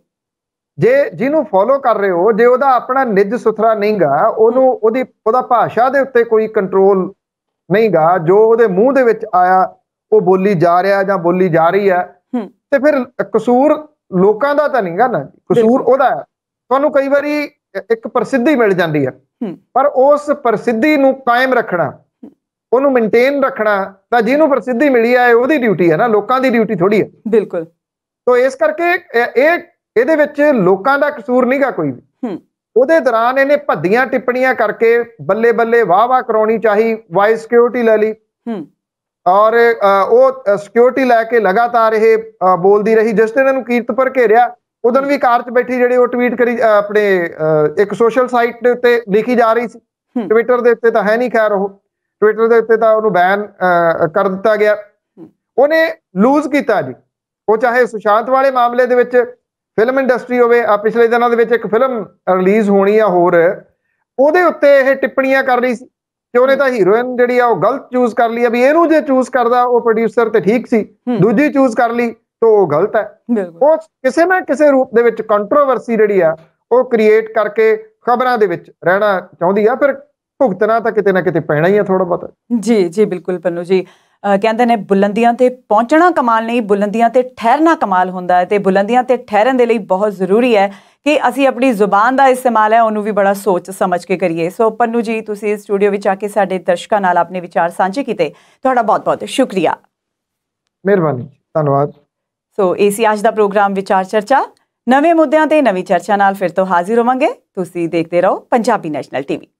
ਜੇ ਜਿਹਨੂੰ ਫੋਲੋ ਕਰ ਰਹੇ ਹੋ ਜੇ ਉਹਦਾ ਆਪਣਾ ਨਿੱਜ ਸੁਥਰਾ ਨਹੀਂਗਾ ਉਹਨੂੰ ਉਹਦੀ ਉਹਦਾ ਭਾਸ਼ਾ ਦੇ ਉੱਤੇ ਕੋਈ ਕੰਟਰੋਲ ਨਹੀਂਗਾ ਜੋ ਉਹਦੇ ਮੂੰਹ ਦੇ ਵਿੱਚ ਆਇਆ ਉਹ ਬੋਲੀ ਜਾ ਰਿਹਾ ਜਾਂ ਬੋਲੀ ਜਾ ਰਹੀ ਹੈ ਤੇ ਫਿਰ ਕਸੂਰ ਲੋਕਾਂ ਦਾ ਤਾਂ ਨਹੀਂਗਾ ਨਾ ਕਸੂਰ ਉਹਦਾ ਹੈ ਤੁਹਾਨੂੰ ਕਈ ਵਾਰੀ ਇੱਕ ਪ੍ਰਸਿੱਧੀ ਮਿਲ ਜਾਂਦੀ ਹੈ ਪਰ ਉਸ ਪ੍ਰਸਿੱਧੀ ਨੂੰ ਕਾਇਮ ਰੱਖਣਾ ਉਹਨੂੰ ਮੇਨਟੇਨ ਰੱਖਣਾ ਤਾਂ ਜਿਹਨੂੰ ਪ੍ਰਸਿੱਧੀ ਮਿਲੀ ਹੈ ਉਹਦੀ ਡਿਊਟੀ ਹੈ ਨਾ ਲੋਕਾਂ ਦੀ ਡਿਊਟੀ ਥੋੜੀ ਹੈ ਬਿਲਕੁਲ ਤੋਂ ਇਸ ਕਰਕੇ ਇਹ ਇਹਦੇ ਵਿੱਚ ਲੋਕਾਂ ਦਾ ਕਸੂਰ ਨਹੀਂਗਾ ਕੋਈ ਵੀ ਉਹਦੇ ਦੌਰਾਨ ਇਹਨੇ ਭੱਦੀਆਂ ਟਿੱਪਣੀਆਂ ਕਰਕੇ ਬੱਲੇ ਬੱਲੇ ਵਾਹ ਵਾਹ ਕਰਾਉਣੀ ਚਾਹੀ ਵਾਇਸ ਸਿਕਿਉਰਿਟੀ ਲੈ ਲਈ ਔਰ ਉਹ ਸਿਕਿਉਰਿਟੀ ਲੈ ਕੇ ਲਗਾਤਾਰ ਇਹ ਬੋਲਦੀ ਰਹੀ ਜਿਸ ਦਿਨ ਇਹਨੂੰ ਕੀਰਤ ਪਰ ਘੇਰਿਆ ਉਦੋਂ ਵੀ ਕਾਰ 'ਚ ਬੈਠੀ ਜਿਹੜੀ ਉਹ ਟਵੀਟ ਕਰੀ ਆਪਣੇ ਇੱਕ ਸੋਸ਼ਲ ਸਾਈਟ ਦੇ ਉੱਤੇ ਲਿਖੀ ਜਾ ਰਹੀ ਸੀ ਟਵਿੱਟਰ ਦੇ ਉੱਤੇ ਤਾਂ ਹੈ ਨਹੀਂ ਖੈਰ ਉਹ ਟਵਿੱਟਰ ਦੇ ਉੱਤੇ ਤਾਂ ਉਹਨੂੰ ਬੈਨ ਕਰ ਦਿੱਤਾ ਗਿਆ ਉਹਨੇ ਲੂਜ਼ ਕੀਤਾ ਜੀ ਉਹ ਚਾਹੇ ਸੁਸ਼ਾਂਤ ਵਾਲੇ ਮਾਮਲੇ ਦੇ ਵਿੱਚ ਫਿਲਮ ਇੰਡਸਟਰੀ ਹੋਵੇ ਆ ਪਿਛਲੇ ਦਿਨਾਂ ਦੇ ਵਿੱਚ ਇੱਕ ਫਿਲਮ ਰਿਲੀਜ਼ ਹੋਣੀ ਆ ਹੋਰ ਉਹਦੇ ਉੱਤੇ ਇਹ ਟਿੱਪਣੀਆਂ ਕਰ ਰਹੀ ਸੀ ਤੇ ਉਹਨੇ ਤਾਂ ਹੀਰੋਇਨ ਜਿਹੜੀ ਆ ਉਹ ਗਲਤ ਚੂਜ਼ ਕਰ ਲਈ ਆ ਵੀ ਇਹਨੂੰ ਜੇ ਚੂਜ਼ ਕਰਦਾ ਉਹ ਪ੍ਰੋਡਿਊਸਰ ਤੇ ਠੀਕ ਸੀ ਦੂਜੀ ਚੂਜ਼ ਕਰ ਲਈ ਤਾਂ ਉਹ ਗਲਤ ਹੈ ਉਹ ਕਿਸੇ ਨਾ ਕਿਸੇ ਰੂਪ ਦੇ ਵਿੱਚ ਕੰਟਰੋਵਰਸੀ ਜਿਹੜੀ ਆ ਉਹ ਕ੍ਰੀਏਟ ਕਰਕੇ ਖਬਰਾਂ ਦੇ ਵਿੱਚ ਰਹਿਣਾ ਚਾਹੁੰਦੀ ਆ ਫਿਰ ਭੁਗਤਣਾ ਤਾਂ ਕਿਤੇ ਨਾ ਕਿਤੇ ਪੈਣਾ ਹੀ ਆ ਥੋੜਾ ਬਹੁਤ ਜੀ ਜੀ ਬਿਲਕੁਲ ਪੰਨੂ ਜੀ ਕਹਿੰਦੇ ਨੇ ਬੁਲੰਦੀਆਂ ਤੇ ਪਹੁੰਚਣਾ ਕਮਾਲ ਨਹੀਂ ਬੁਲੰਦੀਆਂ ਤੇ ਠਹਿਰਨਾ ਕਮਾਲ ਹੁੰਦਾ ਹੈ ਤੇ ਬੁਲੰਦੀਆਂ ਤੇ ਠਹਿਰਨ ਦੇ ਲਈ ਬਹੁਤ ਜ਼ਰੂਰੀ ਹੈ ਕਿ ਅਸੀਂ ਆਪਣੀ ਜ਼ੁਬਾਨ ਦਾ ਇਸਤੇਮਾਲ ਹੈ ਉਹਨੂੰ ਵੀ ਬੜਾ ਸੋਚ ਸਮਝ ਕੇ ਕਰੀਏ ਸੋ ਪੰਨੂ ਜੀ ਤੁਸੀਂ ਸਟੂਡੀਓ ਵਿੱਚ ਆ ਕੇ ਸਾਡੇ ਦਰਸ਼ਕਾਂ ਨਾਲ ਆਪਣੇ ਵਿਚਾਰ ਸਾਂਝੇ ਕੀਤੇ ਤੁਹਾਡਾ ਬਹੁਤ-ਬਹੁਤ ਸ਼ੁਕਰੀਆ ਮਿਹਰਬਾਨੀ ਧੰਨਵਾਦ ਸੋ ਏਸੀ ਅੱਜ ਦਾ ਪ੍ਰੋਗਰਾਮ ਵਿਚਾਰ ਚਰਚਾ ਨਵੇਂ ਮੁੱਦਿਆਂ ਤੇ ਨਵੀਂ ਚਰਚਾ ਨਾਲ ਫਿਰ ਤੋਂ ਹਾਜ਼ਰ ਹੋਵਾਂਗੇ ਤੁਸੀਂ ਦੇਖਦੇ ਰਹੋ ਪੰਜਾਬੀ ਨੈਸ਼ਨਲ ਟੀਵੀ